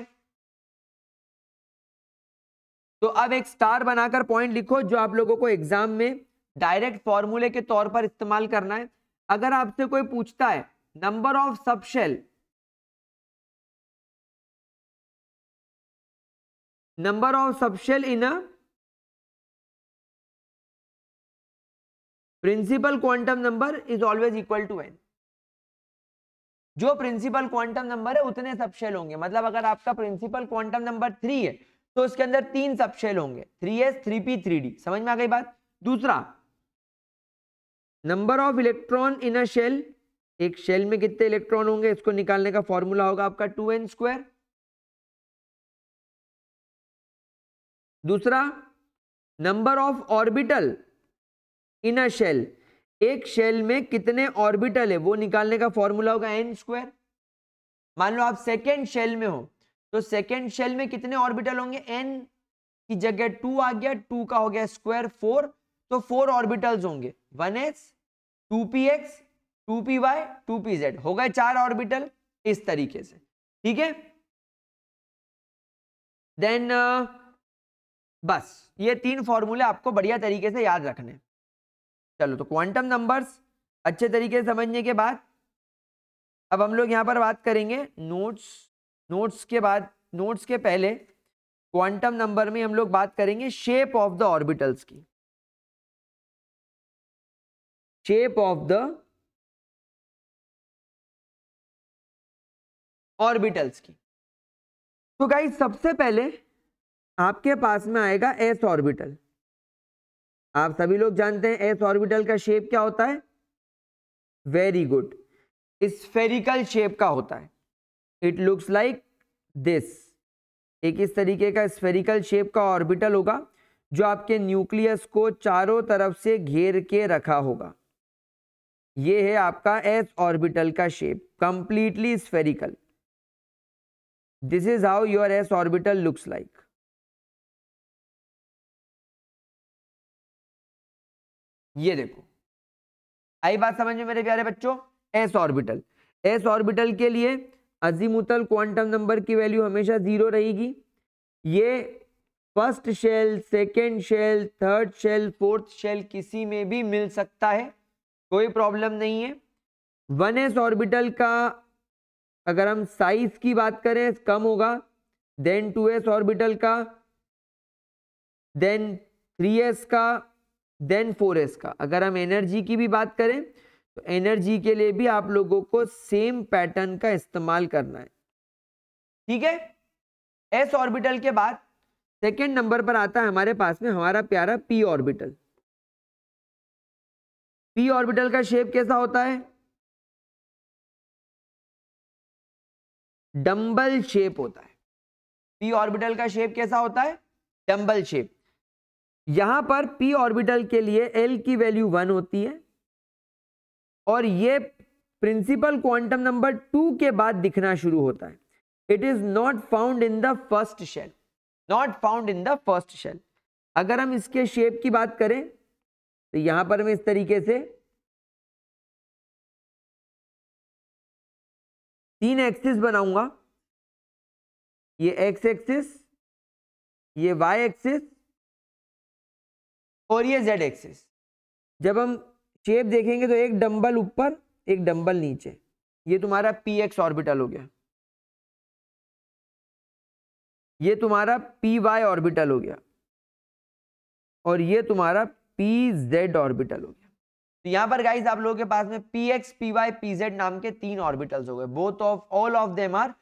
तो अब एक स्टार बनाकर पॉइंट लिखो जो आप लोगों को एग्जाम में डायरेक्ट फॉर्मूले के तौर पर इस्तेमाल करना है अगर आपसे कोई पूछता है number of sub shell number of sub shell in a principal quantum number is always equal to n जो प्रिंसिपल क्वांटम नंबर है उतने सबशेल होंगे मतलब अगर आपका प्रिंसिपल क्वांटम नंबर थ्री है तो उसके अंदर तीन सबशेल होंगे three s three p three d समझ में आ गई बात दूसरा number of electron in a shell एक शेल में कितने इलेक्ट्रॉन होंगे इसको निकालने का फॉर्मूला होगा आपका टू एन स्क्वायर दूसरा number of orbital in a shell एक शेल में कितने ऑर्बिटल है वो निकालने का फॉर्मूला होगा एन स्क्वायर मान लो आप सेकेंड शेल में हो तो सेकेंड शेल में कितने ऑर्बिटल होंगे एन की जगह टू आ गया टू का हो गया स्क्वायर फोर तो फोर ऑर्बिटल्स होंगे one x two p x two p y two p z हो गए चार ऑर्बिटल इस तरीके से ठीक है देन uh, बस ये तीन फॉर्मूले आपको बढ़िया तरीके से याद रखने चलो तो क्वांटम नंबर्स अच्छे तरीके से समझने के बाद अब हम लोग यहाँ पर बात करेंगे नोट्स नोट्स के बाद नोट्स के पहले क्वांटम नंबर में हम लोग बात करेंगे शेप ऑफ द ऑर्बिटल्स की शेप ऑफ द ऑर्बिटल्स की तो गाइस सबसे पहले आपके पास में आएगा एस ऑर्बिटल आप सभी लोग जानते हैं एस ऑर्बिटल का शेप क्या होता है वेरी गुड स्फेरिकल शेप का होता है इट लुक्स लाइक दिस एक इस तरीके का स्फेरिकल शेप का ऑर्बिटल होगा जो आपके न्यूक्लियस को चारों तरफ से घेर के रखा होगा यह है आपका एस ऑर्बिटल का shape completely spherical this is how your s orbital looks like ये देखो आई बात समझ में मेरे प्यारे बच्चों एस ऑर्बिटल एस ऑर्बिटल के लिए अजीमुतल क्वांटम नंबर की वैल्यू हमेशा जीरो रहेगी ये first shell second shell third shell fourth shell किसी में भी मिल सकता है कोई प्रॉब्लम नहीं है वन एस ऑर्बिटल का अगर हम साइज की बात करें कम होगा देन टू एस ऑर्बिटल का देन थ्री एस का देन फोर एस का अगर हम एनर्जी की भी बात करें तो एनर्जी के लिए भी आप लोगों को सेम पैटर्न का इस्तेमाल करना है ठीक है एस ऑर्बिटल के बाद सेकेंड नंबर पर आता है हमारे पास में हमारा प्यारा पी ऑर्बिटल पी ऑर्बिटल का शेप कैसा होता है डम्बल शेप होता है पी ऑर्बिटल का शेप कैसा होता है डम्बल शेप यहां पर p ऑर्बिटल के लिए l की वैल्यू वन होती है और ये प्रिंसिपल क्वांटम नंबर टू के बाद दिखना शुरू होता है it is not found in the first shell not found in the first shell अगर हम इसके शेप की बात करें तो यहां पर हम इस तरीके से तीन एक्सिस बनाऊंगा ये एक्स एक्सिस ये वाई एक्सिस और ये जेड एक्सिस जब हम शेप देखेंगे तो एक डम्बल ऊपर एक डम्बल नीचे ये तुम्हारा पी एक्स ऑर्बिटल हो गया ये तुम्हारा पी वाई ऑर्बिटल हो गया और ये तुम्हारा पी जेड ऑर्बिटल हो गया तो यहां पर गाइस आप लोगों के पास में p x p y p z नाम के तीन ऑर्बिटल्स हो गए both of all of them are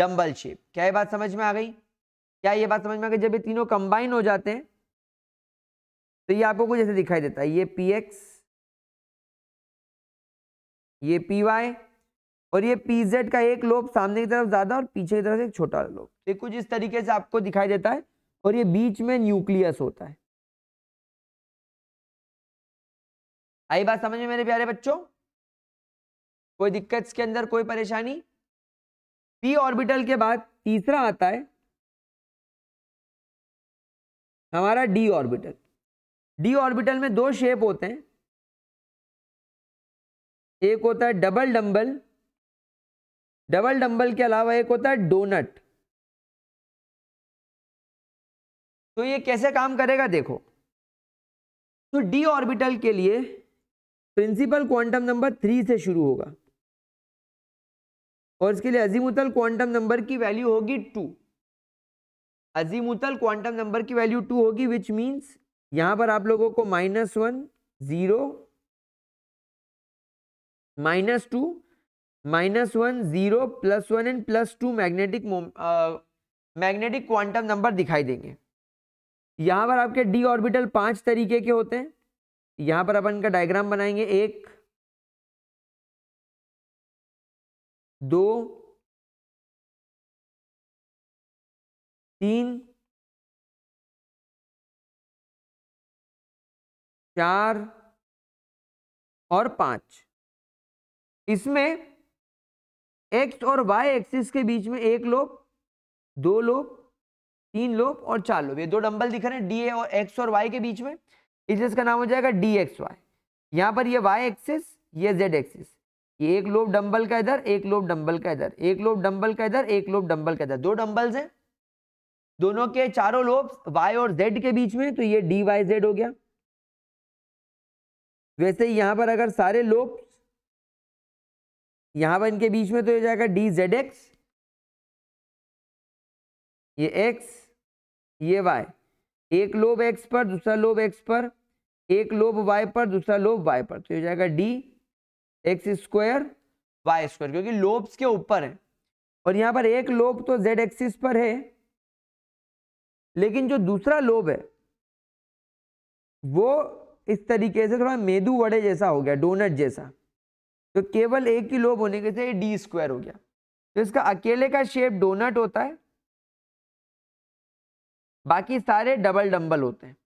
dumbbell shape क्या ये बात समझ में आ गई क्या ये बात समझ में आ गई जब ये तीनों कंबाइन हो जाते हैं तो ये आपको कुछ ऐसे दिखाई देता है ये पी एक्स ये पी वाई और ये पी जेड का एक लोब सामने की तरफ ज़्यादा और पीछे की तरफ एक छोटा लोब ये कुछ इस तरीके से आपको दिखाई देता है और ये बीच में न्यूक्लियस होता है आई बात समझ में मेरे प्यारे बच्चों कोई दिक्कत के अंदर कोई परेशानी पी ऑर्बिटल के बाद तीसरा आता है हमारा डी ऑर्बिटल डी ऑर्बिटल में दो शेप होते हैं एक होता है डबल डम्बल डबल डम्बल के अलावा एक होता है डोनट तो ये कैसे काम करेगा देखो तो डी ऑर्बिटल के लिए प्रिंसिपल क्वांटम नंबर थ्री से शुरू होगा और इसके लिए अजीमुतल क्वांटम नंबर की वैल्यू होगी टू अजीमुतल क्वांटम नंबर की वैल्यू टू होगी विच मींस यहां पर आप लोगों को minus one zero minus two minus one zero plus one and plus two magnetic magnetic quantum number दिखाई देंगे यहां पर आपके डी ऑर्बिटल पांच तरीके के होते हैं यहां पर अपन का डायग्राम बनाएंगे एक दो तीन चार और पांच इसमें एक्स और वाई एक्सिस के बीच में एक लोप दो लोप तीन लोप और चार लोप ये दो डंबल दिख रहे हैं डी ए और एक्स और वाई के बीच में इसका नाम हो जाएगा डी एक्स वाई यहां पर ये वाई एक्सिस ये जेड एक्सिस ये एक लोब डंबल का इधर एक लोब डंबल का इधर एक लोब डंबल का इधर एक लोब डंबल का इधर दो डंबल्स हैं दोनों के चारों लोब्स वाई और जेड के बीच में तो ये डी वाई जेड हो गया वैसे यहाँ पर अगर सारे लोग यहाँ पर इनके बीच में तो ये जाएगा डी जेड एक्स ये एक्स ये वाई एक लोब एक्स पर दूसरा लोब एक्स पर एक लोब वाई पर दूसरा लोब वाई पर तो ये जाएगा d x square y square क्योंकि लोब्स के ऊपर है और यहाँ पर एक लोब तो जेड एक्सिस पर है लेकिन जो दूसरा लोब है वो इस तरीके से थोड़ा मेदू वड़े जैसा हो गया डोनट जैसा तो केवल एक ही लोब होने के से डी स्क्वायर हो गया तो इसका अकेले का शेप डोनट होता है बाकी सारे डबल डम्बल होते हैं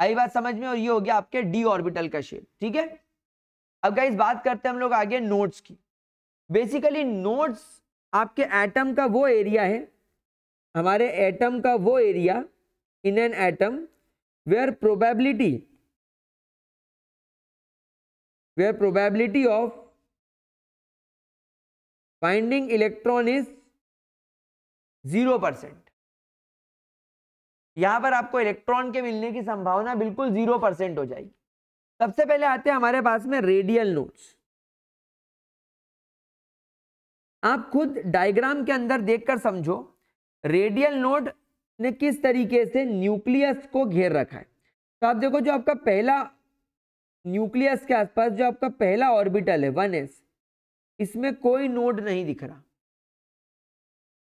आई बात समझ में और ये हो गया आपके डी ऑर्बिटल का शेप ठीक है अब गाइस बात करते हैं हम लोग आगे नोट्स की बेसिकली नोट्स आपके एटम का वो एरिया है हमारे एटम का वो area in an atom where probability where probability of finding electron is zero percent यहां पर आपको इलेक्ट्रॉन के मिलने की संभावना बिल्कुल जीरो परसेंट हो जाएगी सबसे पहले आते हैं हमारे पास में रेडियल नोट्स आप खुद डायग्राम के अंदर देखकर समझो रेडियल नोड ने किस तरीके से न्यूक्लियस को घेर रखा है तो आप देखो जो आपका पहला न्यूक्लियस के आसपास जो आपका पहला ऑर्बिटल है वन एस इसमें कोई नोड नहीं दिख रहा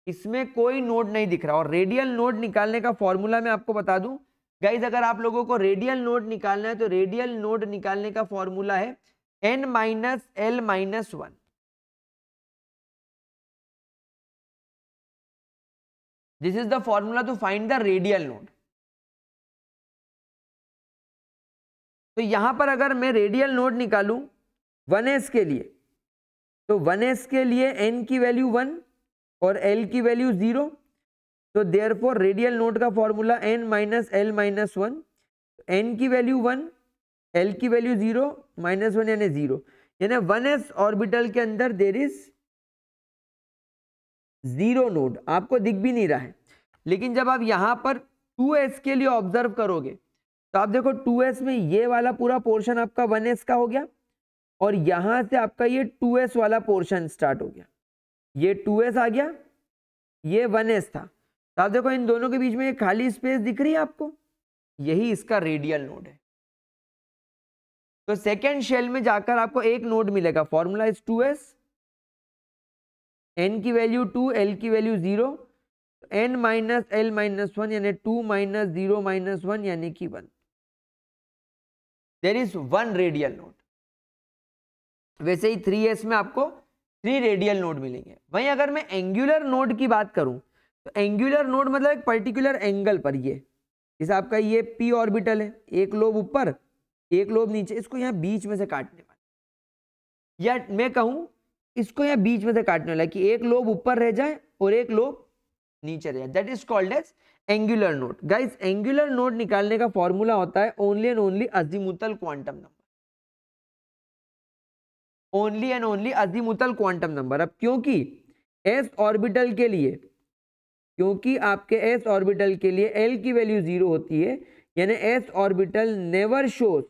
इसमें कोई नोड नहीं दिख रहा और रेडियल नोड निकालने का फॉर्मूला मैं आपको बता दूं गाइज अगर आप लोगों को रेडियल नोड निकालना है तो रेडियल नोड निकालने का फॉर्मूला है n minus l minus one this is the formula to find the radial node तो यहां पर अगर मैं रेडियल नोड निकालू वन एस के लिए तो वन एस के लिए एन की वैल्यू वन और एल की वैल्यू ज़ीरो तो देयर फॉर रेडियल नोड का formula n minus l minus one n की वैल्यू वन एल की वैल्यू ज़ीरो माइनस वन यानी ज़ीरो यानी वन एस ऑर्बिटल के अंदर देर इज ज़ीरो नोड आपको दिख भी नहीं रहा है लेकिन जब आप यहां पर टू एस के लिए ऑब्जर्व करोगे तो आप देखो 2s में ये वाला पूरा पोर्शन आपका 1s का हो गया और यहां से आपका ये 2s वाला पोर्शन स्टार्ट हो गया ये 2s आ गया ये 1s था तो आप देखो इन दोनों के बीच में खाली स्पेस दिख रही है आपको यही इसका रेडियल नोड है तो सेकेंड शेल में जाकर आपको एक नोड मिलेगा formula is two s n की वैल्यू टू एल की value zero n minus l minus one यानी two minus zero minus one यानी कि one there is one radial node वैसे ही थ्री एस में आपको थ्री रेडियल नोड मिलेंगे वहीं अगर मैं एंगुलर नोड की बात करूं तो एंगुलर नोड मतलब एक पर्टिकुलर एंगल पर ये जैसे आपका ये पी ऑर्बिटल है एक लोब ऊपर एक लोब नीचे इसको यहाँ बीच में से काटने वाला या मैं कहूँ इसको यहाँ बीच में से काटने वाला कि एक लोब ऊपर रह जाए और एक लोब नीचे रह जाए that is called as angular node guys angular node निकालने का फॉर्मूला होता है only and only azimuthal quantum number only and only azimuthal quantum number अब क्योंकि एस ऑर्बिटल के लिए क्योंकि आपके एस ऑर्बिटल के लिए एल की वैल्यू जीरो होती है यानी s orbital never shows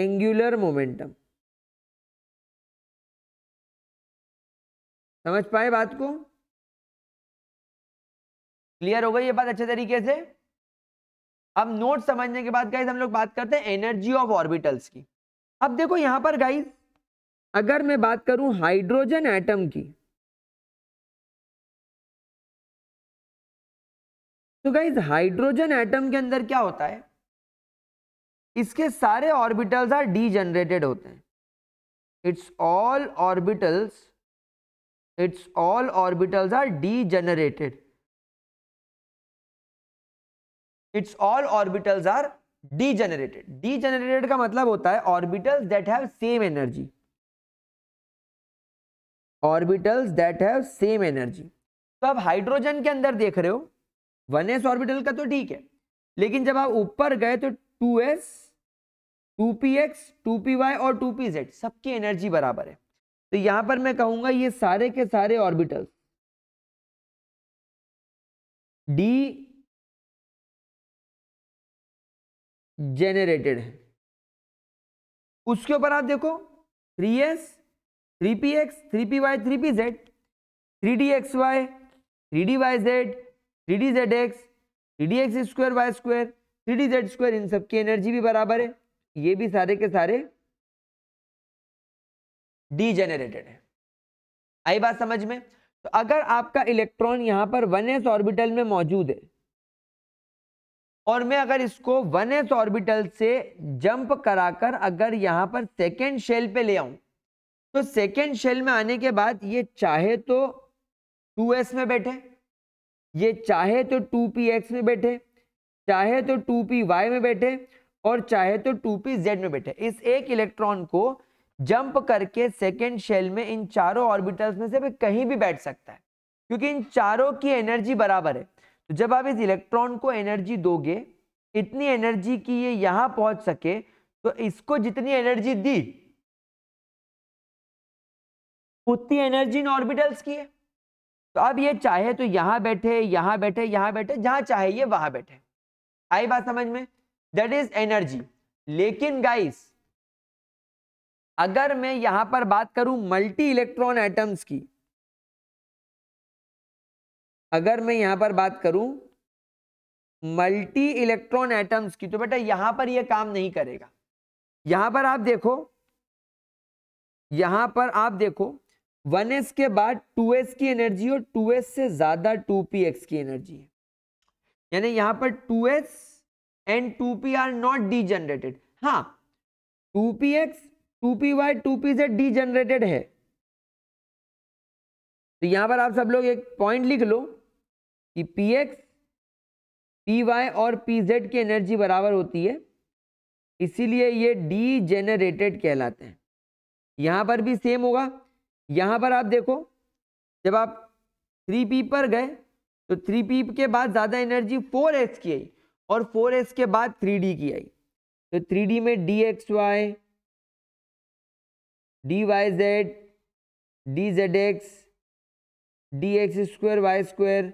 angular momentum समझ पाए बात को क्लियर हो गई ये बात अच्छे तरीके से अब नोट समझने के बाद गाइज हम लोग बात करते हैं एनर्जी ऑफ ऑर्बिटल्स की अब देखो यहां पर गाइज अगर मैं बात करूं हाइड्रोजन एटम की तो गाइज हाइड्रोजन एटम के अंदर क्या होता है इसके सारे ऑर्बिटल्स आर डी होते हैं it's all orbitals its all orbitals are degenerated its all orbitals are degenerated degenerated का मतलब होता है orbitals that have same energy orbitals that have same energy तो आप हाइड्रोजन के अंदर देख रहे हो वन एस ऑर्बिटल का तो ठीक है लेकिन जब आप ऊपर गए तो two s two p x two p y और टू पी जेड सबकी एनर्जी बराबर है तो यहां पर मैं कहूंगा ये सारे के सारे ऑर्बिटल्स डी जेनरेटेड है उसके ऊपर आप देखो three s three p x three p y three p z three d x y three d y z three d z x three d x square y square three d z square इन सबकी energy भी बराबर है ये भी सारे के सारे डीजेनरेटेड है आई बात समझ में तो अगर आपका इलेक्ट्रॉन यहां पर वन एस ऑर्बिटल में मौजूद है और मैं अगर इसको वन एस ऑर्बिटल से जंप कराकर अगर यहां पर सेकेंड शेल पे ले आऊं तो सेकेंड शेल में आने के बाद ये चाहे तो 2s में बैठे ये चाहे तो 2px में बैठे चाहे तो 2py में बैठे और चाहे तो 2pz में बैठे इस एक इलेक्ट्रॉन को जंप करके सेकेंड शेल में इन चारों ऑर्बिटल्स में से भी कहीं भी बैठ सकता है क्योंकि इन चारों की एनर्जी बराबर है तो जब आप इस इलेक्ट्रॉन को एनर्जी दोगे इतनी एनर्जी की ये यहां पहुंच सके तो इसको जितनी एनर्जी दी उतनी एनर्जी इन ऑर्बिटल्स की है तो अब ये चाहे तो यहां बैठे यहां बैठे यहां बैठे जहां चाहे ये वहां बैठे आई बात समझ में दैट इज एनर्जी लेकिन गाइस अगर मैं यहां पर बात करूं मल्टी इलेक्ट्रॉन एटम्स की अगर मैं यहां पर बात करूं मल्टी इलेक्ट्रॉन एटम्स की तो बेटा यहां पर यह काम नहीं करेगा यहां पर आप देखो यहां पर आप देखो 1s के बाद 2s की एनर्जी और 2s से ज्यादा 2px की एनर्जी है यानी यहां पर 2s and 2p are not degenerated हाँ 2px two p y two p से डी जनरेटेड है तो यहां पर आप सब लोग एक पॉइंट लिख लो कि पी एक्स पी वाई और पी जेड की एनर्जी बराबर होती है इसीलिए ये डी जेनरेटेड कहलाते हैं यहाँ पर भी सेम होगा यहां पर आप देखो जब आप थ्री पी पर गए तो थ्री पी के बाद ज़्यादा एनर्जी फोर एक्स की आई और फोर एक्स के बाद थ्री डी की आई तो थ्री डी में d x y d y z d z x d x square y square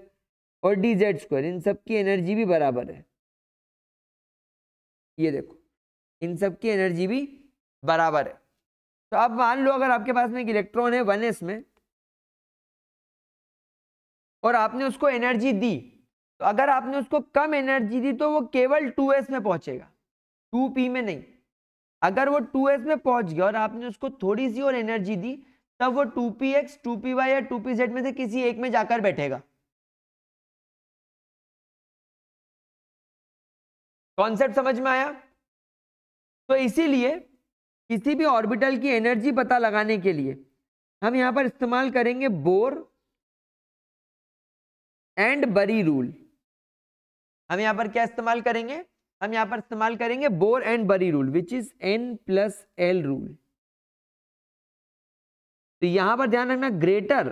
और डी जेड स्क्वायर इन सब की एनर्जी भी बराबर है ये देखो इन सब की एनर्जी भी बराबर है तो अब मान लो अगर आपके पास में एक इलेक्ट्रॉन है वन एस में और आपने उसको एनर्जी दी तो अगर आपने उसको कम एनर्जी दी तो वो केवल टू एस में पहुंचेगा टू पी में नहीं अगर वो टू एस में पहुंच गया और आपने उसको थोड़ी सी और एनर्जी दी तब वो two p x two p y या टू पी जेड में से किसी एक में जाकर बैठेगा कॉन्सेप्ट समझ में आया तो इसीलिए किसी भी ऑर्बिटल की एनर्जी पता लगाने के लिए हम यहां पर इस्तेमाल करेंगे बोर एंड बरी रूल हम यहां पर क्या इस्तेमाल करेंगे हम यहां पर इस्तेमाल करेंगे Bohr and Bury rule which is n plus l rule तो यहां पर ध्यान रखना greater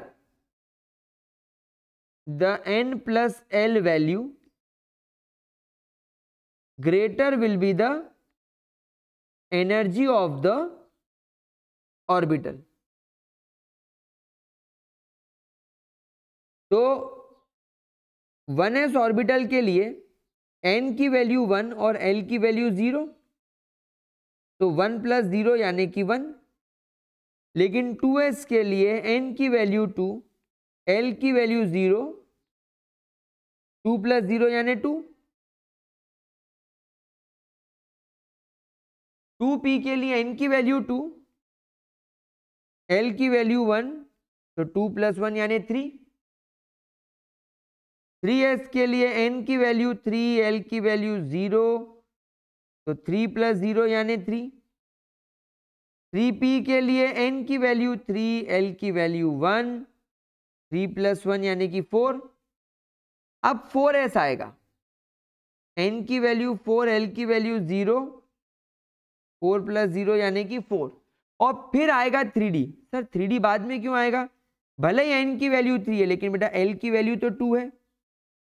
the n plus l value greater will be the energy of the orbital तो वन एस ऑर्बिटल के लिए एन की वैल्यू वन और एल की वैल्यू ज़ीरो तो वन प्लस ज़ीरो यानी कि वन लेकिन टू एस के लिए एन की वैल्यू टू एल की value zero two plus zero यानी टू टू पी के लिए एन की वैल्यू टू एल की वैल्यू वन तो टू प्लस वन यानी थ्री थ्री एस के लिए एन की वैल्यू थ्री एल की वैल्यू ज़ीरो तो थ्री प्लस ज़ीरो यानी थ्री थ्री पी के लिए एन की वैल्यू थ्री एल की value one three plus one यानी कि फोर अब फोर एस आएगा एन की वैल्यू फोर एल की value zero four plus zero यानी कि फोर और फिर आएगा three d sir three d बाद में क्यों आएगा भले ही एन की वैल्यू थ्री है लेकिन बेटा एल की वैल्यू तो टू है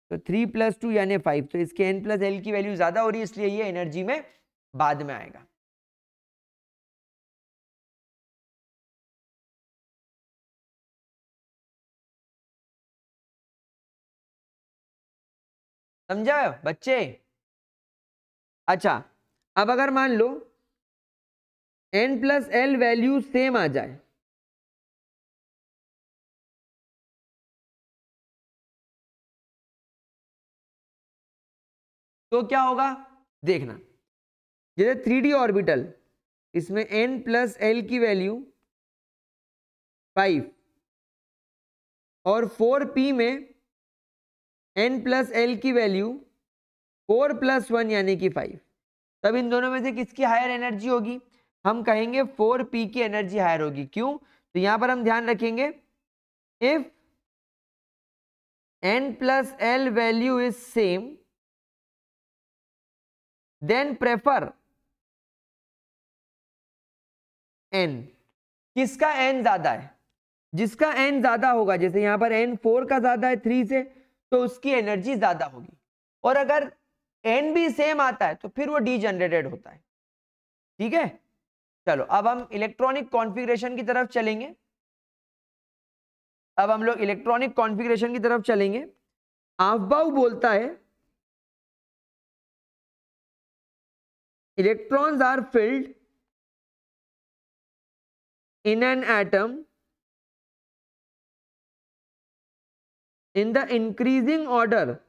तो थ्री प्लस टू यानी फाइव तो इसके एन प्लस एल की वैल्यू ज़्यादा हो रही है इसलिए ये एनर्जी में बाद में आएगा समझा बच्चे अच्छा अब अगर मान लो n plus l value same आ जाए तो क्या होगा देखना जैसे थ्री डी ऑर्बिटल इसमें एन प्लस एल की वैल्यू फाइव और फोर पी में एन प्लस एल की वैल्यू फोर प्लस वन यानी कि फाइव तब इन दोनों में से किसकी हायर एनर्जी होगी हम कहेंगे फोर पी की एनर्जी हायर होगी क्यों तो यहां पर हम ध्यान रखेंगे if n plus l value is same then prefer n किसका एन ज्यादा है जिसका एन ज्यादा होगा जैसे यहां पर एन फोर का ज्यादा है थ्री से तो उसकी एनर्जी ज्यादा होगी और अगर एन भी सेम आता है तो फिर वो डी जनरेटेड होता है ठीक है चलो अब हम इलेक्ट्रॉनिक कॉन्फ़िगरेशन की तरफ चलेंगे अब हम लोग इलेक्ट्रॉनिक कॉन्फ़िगरेशन की तरफ चलेंगे आफबाऊ बोलता है electrons are filled in an atom in the increasing order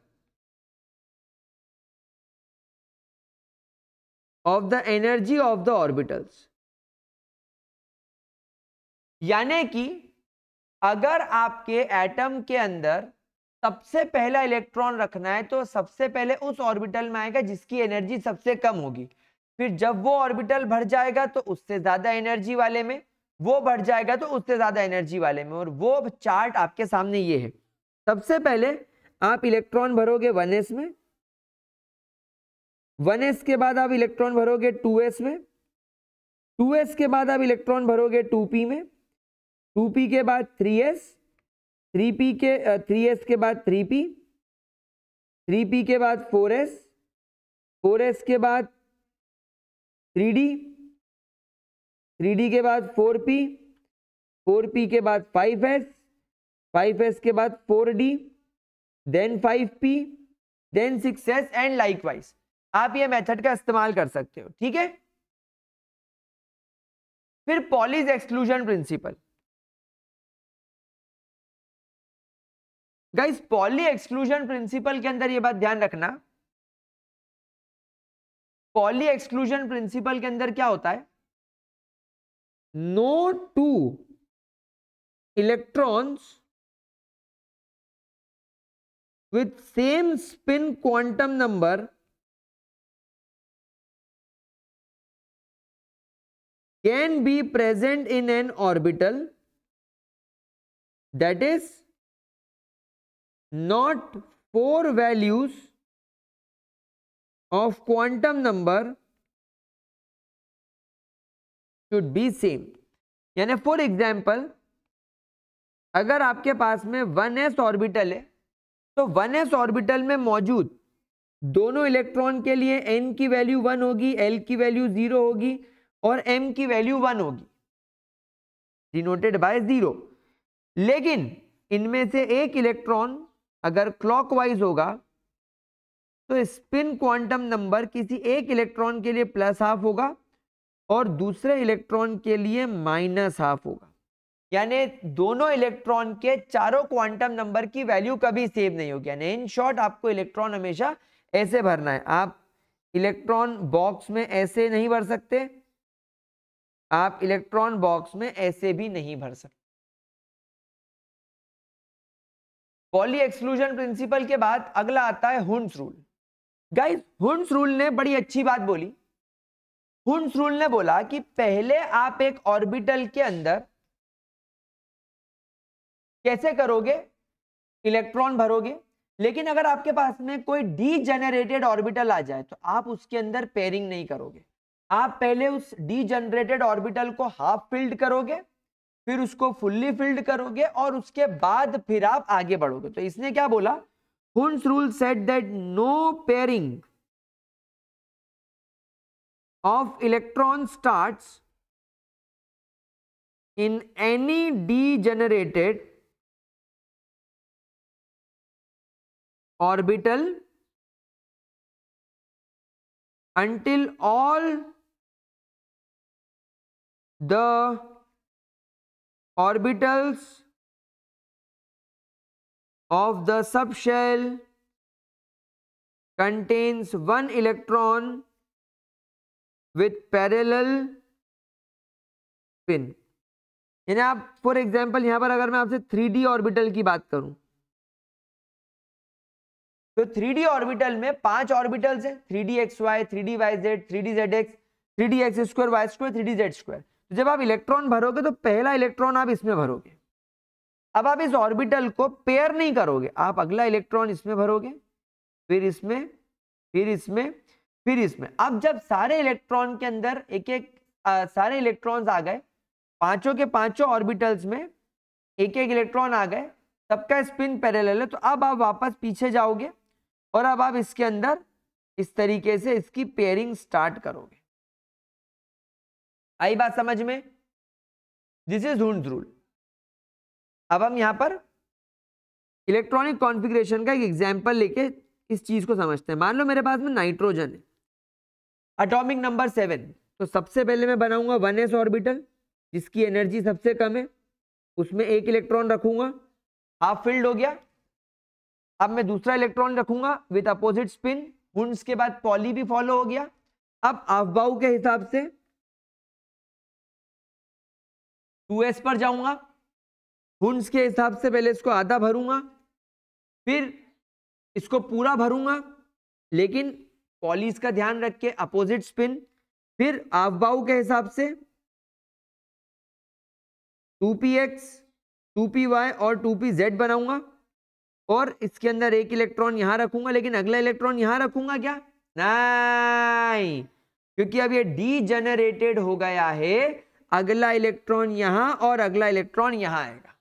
of the energy of the orbitals यानी कि अगर आपके एटम के अंदर सबसे पहला इलेक्ट्रॉन रखना है तो सबसे पहले उस ऑर्बिटल में आएगा जिसकी एनर्जी सबसे कम होगी फिर जब वो ऑर्बिटल भर जाएगा तो उससे ज्यादा एनर्जी वाले में वो भर जाएगा तो उससे ज्यादा एनर्जी वाले में और वो चार्ट आपके सामने ये है सबसे पहले आप इलेक्ट्रॉन भरोगे वन एस में वन एस के बाद आप इलेक्ट्रॉन भरोगे टू एस में टू एस के बाद आप इलेक्ट्रॉन भरोगे टू पी में टू पी के बाद थ्री एस थ्री पी के थ्री एस के बाद थ्री पी थ्री पी के बाद फोर एस फोर एस के बाद थ्री डी थ्री डी के बाद फोर पी फोर पी के बाद फाइव एस फाइव एस के बाद four d then five p then six s and likewise आप ये मेथड का इस्तेमाल कर सकते हो ठीक है फिर Pauli's exclusion principle guys Pauli exclusion principle के अंदर ये बात ध्यान रखना पॉली एक्सक्लूजन प्रिंसिपल के अंदर क्या होता है no two electrons with same spin quantum number can be present in an orbital that is not four values of quantum number should be same यानी फॉर एग्जाम्पल अगर आपके पास में वन एस ऑर्बिटल है तो वन एस ऑर्बिटल में मौजूद दोनों electron के लिए एन की वैल्यू वन होगी एल की वैल्यू जीरो होगी और एम की वैल्यू वन होगी डिनोटेड बाय जीरो लेकिन इनमें से एक इलेक्ट्रॉन अगर क्लॉकवाइज होगा तो स्पिन क्वांटम नंबर किसी एक इलेक्ट्रॉन के लिए प्लस हाफ होगा और दूसरे इलेक्ट्रॉन के लिए माइनस हाफ होगा यानी दोनों इलेक्ट्रॉन के चारों क्वांटम नंबर की वैल्यू कभी सेव नहीं होगी यानी इन शॉर्ट आपको इलेक्ट्रॉन हमेशा ऐसे भरना है आप इलेक्ट्रॉन बॉक्स में ऐसे नहीं भर सकते आप इलेक्ट्रॉन बॉक्स में ऐसे भी नहीं भर सकते पॉली एक्सक्लूजन प्रिंसिपल के बाद अगला आता है Hund's rule guys Hund's rule ने बड़ी अच्छी बात बोली हुंस रूल ने बोला कि पहले आप एक ऑर्बिटल के अंदर कैसे करोगे इलेक्ट्रॉन भरोगे लेकिन अगर आपके पास में कोई डी जनरेटेड ऑर्बिटल आ जाए तो आप उसके अंदर पेयरिंग नहीं करोगे आप पहले उस डी जनरेटेड ऑर्बिटल को हाफ फिल्ड करोगे फिर उसको फुल्ली फिल्ड करोगे और उसके बाद फिर आप आगे बढ़ोगे तो इसने क्या बोला Hund's rule said that no pairing of electron starts in any degenerated orbital until all the orbitals of the subshell contains one electron with parallel spin यानी आप फॉर एग्जाम्पल यहां पर अगर मैं आपसे थ्री डी ऑर्बिटल की बात करूं तो थ्री डी ऑर्बिटल में पांच ऑर्बिटल्स हैं three d x y three d y z three d z x three d x square y square three d z square तो जब आप इलेक्ट्रॉन भरोगे तो पहला इलेक्ट्रॉन आप इसमें भरोगे अब आप इस ऑर्बिटल को पेयर नहीं करोगे आप अगला इलेक्ट्रॉन इसमें भरोगे फिर इसमें फिर इसमें फिर इसमें अब जब सारे इलेक्ट्रॉन के अंदर एक एक आ, सारे इलेक्ट्रॉन्स आ गए पांचों के पांचों ऑर्बिटल्स में एक एक इलेक्ट्रॉन आ गए सबका स्पिन पैरेलल है तो अब आप वापस पीछे जाओगे और अब आप इसके अंदर इस तरीके से इसकी पेयरिंग स्टार्ट करोगे आई बात समझ में दिस इज हुड रूल अब हम यहाँ पर इलेक्ट्रॉनिक कॉन्फ़िगरेशन का एक एग्जाम्पल लेके इस चीज़ को समझते हैं मान लो मेरे पास में नाइट्रोजन है अटोमिक नंबर सेवन तो सबसे पहले मैं बनाऊंगा वन एस ऑर्बिटल जिसकी एनर्जी सबसे कम है उसमें एक इलेक्ट्रॉन रखूंगा हाफ फिल्ड हो गया अब मैं दूसरा इलेक्ट्रॉन रखूंगा विथ अपोजिट स्पिन हुंड्स के बाद पॉली भी फॉलो हो गया अब अफबाऊ के हिसाब से एस पर जाऊंगा हुंस के हिसाब से पहले इसको आधा भरूंगा फिर इसको पूरा भरूंगा लेकिन पॉलिस का ध्यान रख के अपोजिट स्पिन फिर आफ के हिसाब से two p x two p y और टू पी जेड बनाऊंगा और इसके अंदर एक इलेक्ट्रॉन यहां रखूंगा लेकिन अगला इलेक्ट्रॉन यहां रखूंगा क्या नहीं क्योंकि अब ये डी जनरेटेड हो गया है अगला इलेक्ट्रॉन यहां और अगला इलेक्ट्रॉन यहां आएगा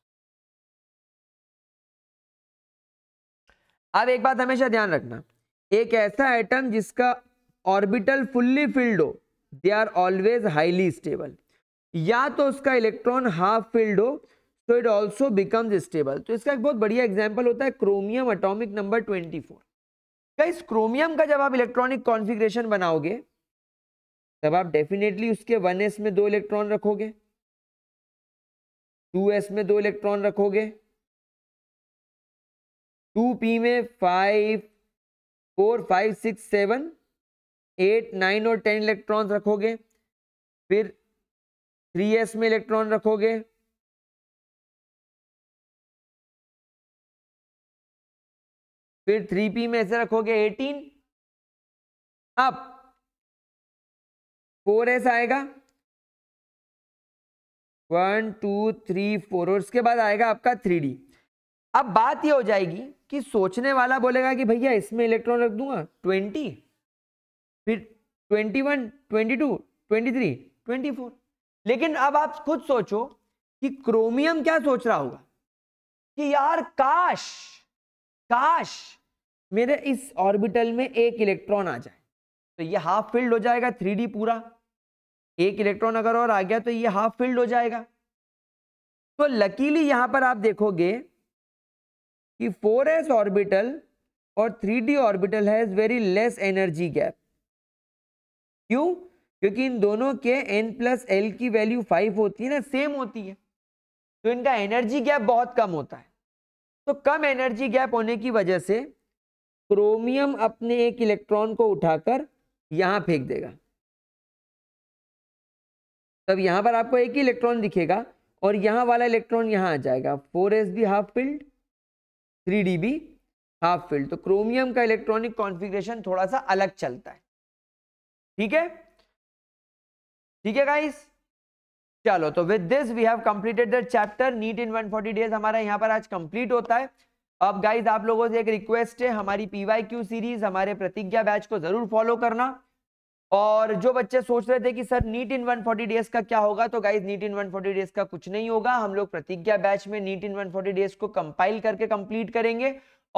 अब एक बात हमेशा ध्यान रखना एक ऐसा एटम जिसका ऑर्बिटल फुल्ली फिल्ड हो they are always highly stable या तो उसका इलेक्ट्रॉन हाफ फिल्ड हो तो इट ऑल्सो बिकम्स स्टेबल तो इसका एक बहुत बढ़िया एग्जाम्पल होता है chromium atomic number twenty four इस क्रोमियम का जब आप इलेक्ट्रॉनिक कॉन्फिग्रेशन बनाओगे तब आप डेफिनेटली उसके वन एस में दो इलेक्ट्रॉन रखोगे टू एस में दो इलेक्ट्रॉन रखोगे टू पी में five four five six seven eight nine और टेन इलेक्ट्रॉन्स रखोगे फिर थ्री एस में इलेक्ट्रॉन रखोगे फिर थ्री पी में ऐसे रखोगे एटीन अब फोर एस आएगा वन टू थ्री फोर और उसके बाद आएगा आपका थ्री डी अब बात यह हो जाएगी कि सोचने वाला बोलेगा कि भैया इसमें इलेक्ट्रॉन रख दूंगा ट्वेंटी फिर twenty one twenty two twenty three twenty four लेकिन अब आप खुद सोचो कि क्रोमियम क्या सोच रहा होगा कि यार काश काश मेरे इस ऑर्बिटल में एक इलेक्ट्रॉन आ जाए तो ये हाफ फील्ड हो जाएगा थ्री पूरा एक इलेक्ट्रॉन अगर और आ गया तो ये हाफ फील्ड हो जाएगा तो लकीली यहां पर आप देखोगे कि 4s ऑर्बिटल और 3d orbital has very less energy gap क्यों क्योंकि इन दोनों के n प्लस एल की वैल्यू 5 होती है ना सेम होती है तो इनका एनर्जी गैप बहुत कम होता है तो कम एनर्जी गैप होने की वजह से क्रोमियम अपने एक इलेक्ट्रॉन को उठाकर यहां फेंक देगा तब यहां पर आपको एक ही इलेक्ट्रॉन दिखेगा और यहां वाला इलेक्ट्रॉन यहां आ जाएगा फोर एस भी हाफ फिल्ड थ्री डी बी हाफ फील्ड तो क्रोमियम का इलेक्ट्रॉनिक कॉन्फ़िगरेशन थोड़ा सा अलग चलता है ठीक है ठीक है गाइस चलो तो with this we have completed the chapter NEET in 140 days हमारा यहाँ पर आज कंप्लीट होता है अब गाइज आप लोगों से एक रिक्वेस्ट है हमारी पीवाई क्यू सीरीज हमारे प्रतिज्ञा बैच को जरूर फॉलो करना और जो बच्चे सोच रहे थे कि सर नीट इन 140 डेज का क्या होगा तो गाइज नीट इन 140 डेज का कुछ नहीं होगा हम लोग प्रतिज्ञा बैच में नीट इन 140 डेज को कंपाइल करके कंप्लीट करेंगे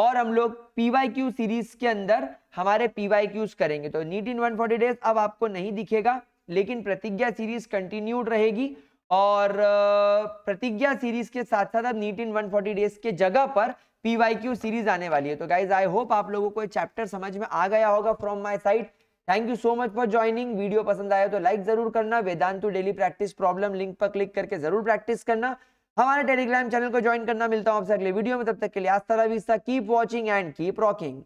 और हम लोग पीवाईक्यू सीरीज के अंदर हमारे पीवाईक्यूज करेंगे तो नीट इन 140 डेज अब आपको नहीं दिखेगा लेकिन प्रतिज्ञा सीरीज कंटिन्यूड रहेगी और प्रतिज्ञा सीरीज के साथ साथ अब नीट इन वन डेज के जगह पर पीवाईक्यू सीरीज आने वाली है तो गाइज आई होप आप लोगों को चैप्टर समझ में आ गया होगा from my side thank you so much for joining video पसंद आया तो लाइक जरूर करना Vedantu daily practice problem link पर क्लिक करके जरूर प्रैक्टिस करना हमारे टेलीग्राम चैनल को ज्वाइन करना मिलता हूं आपसे अगले वीडियो में तब तक के लिए Aastha Ravista keep watching and keep rocking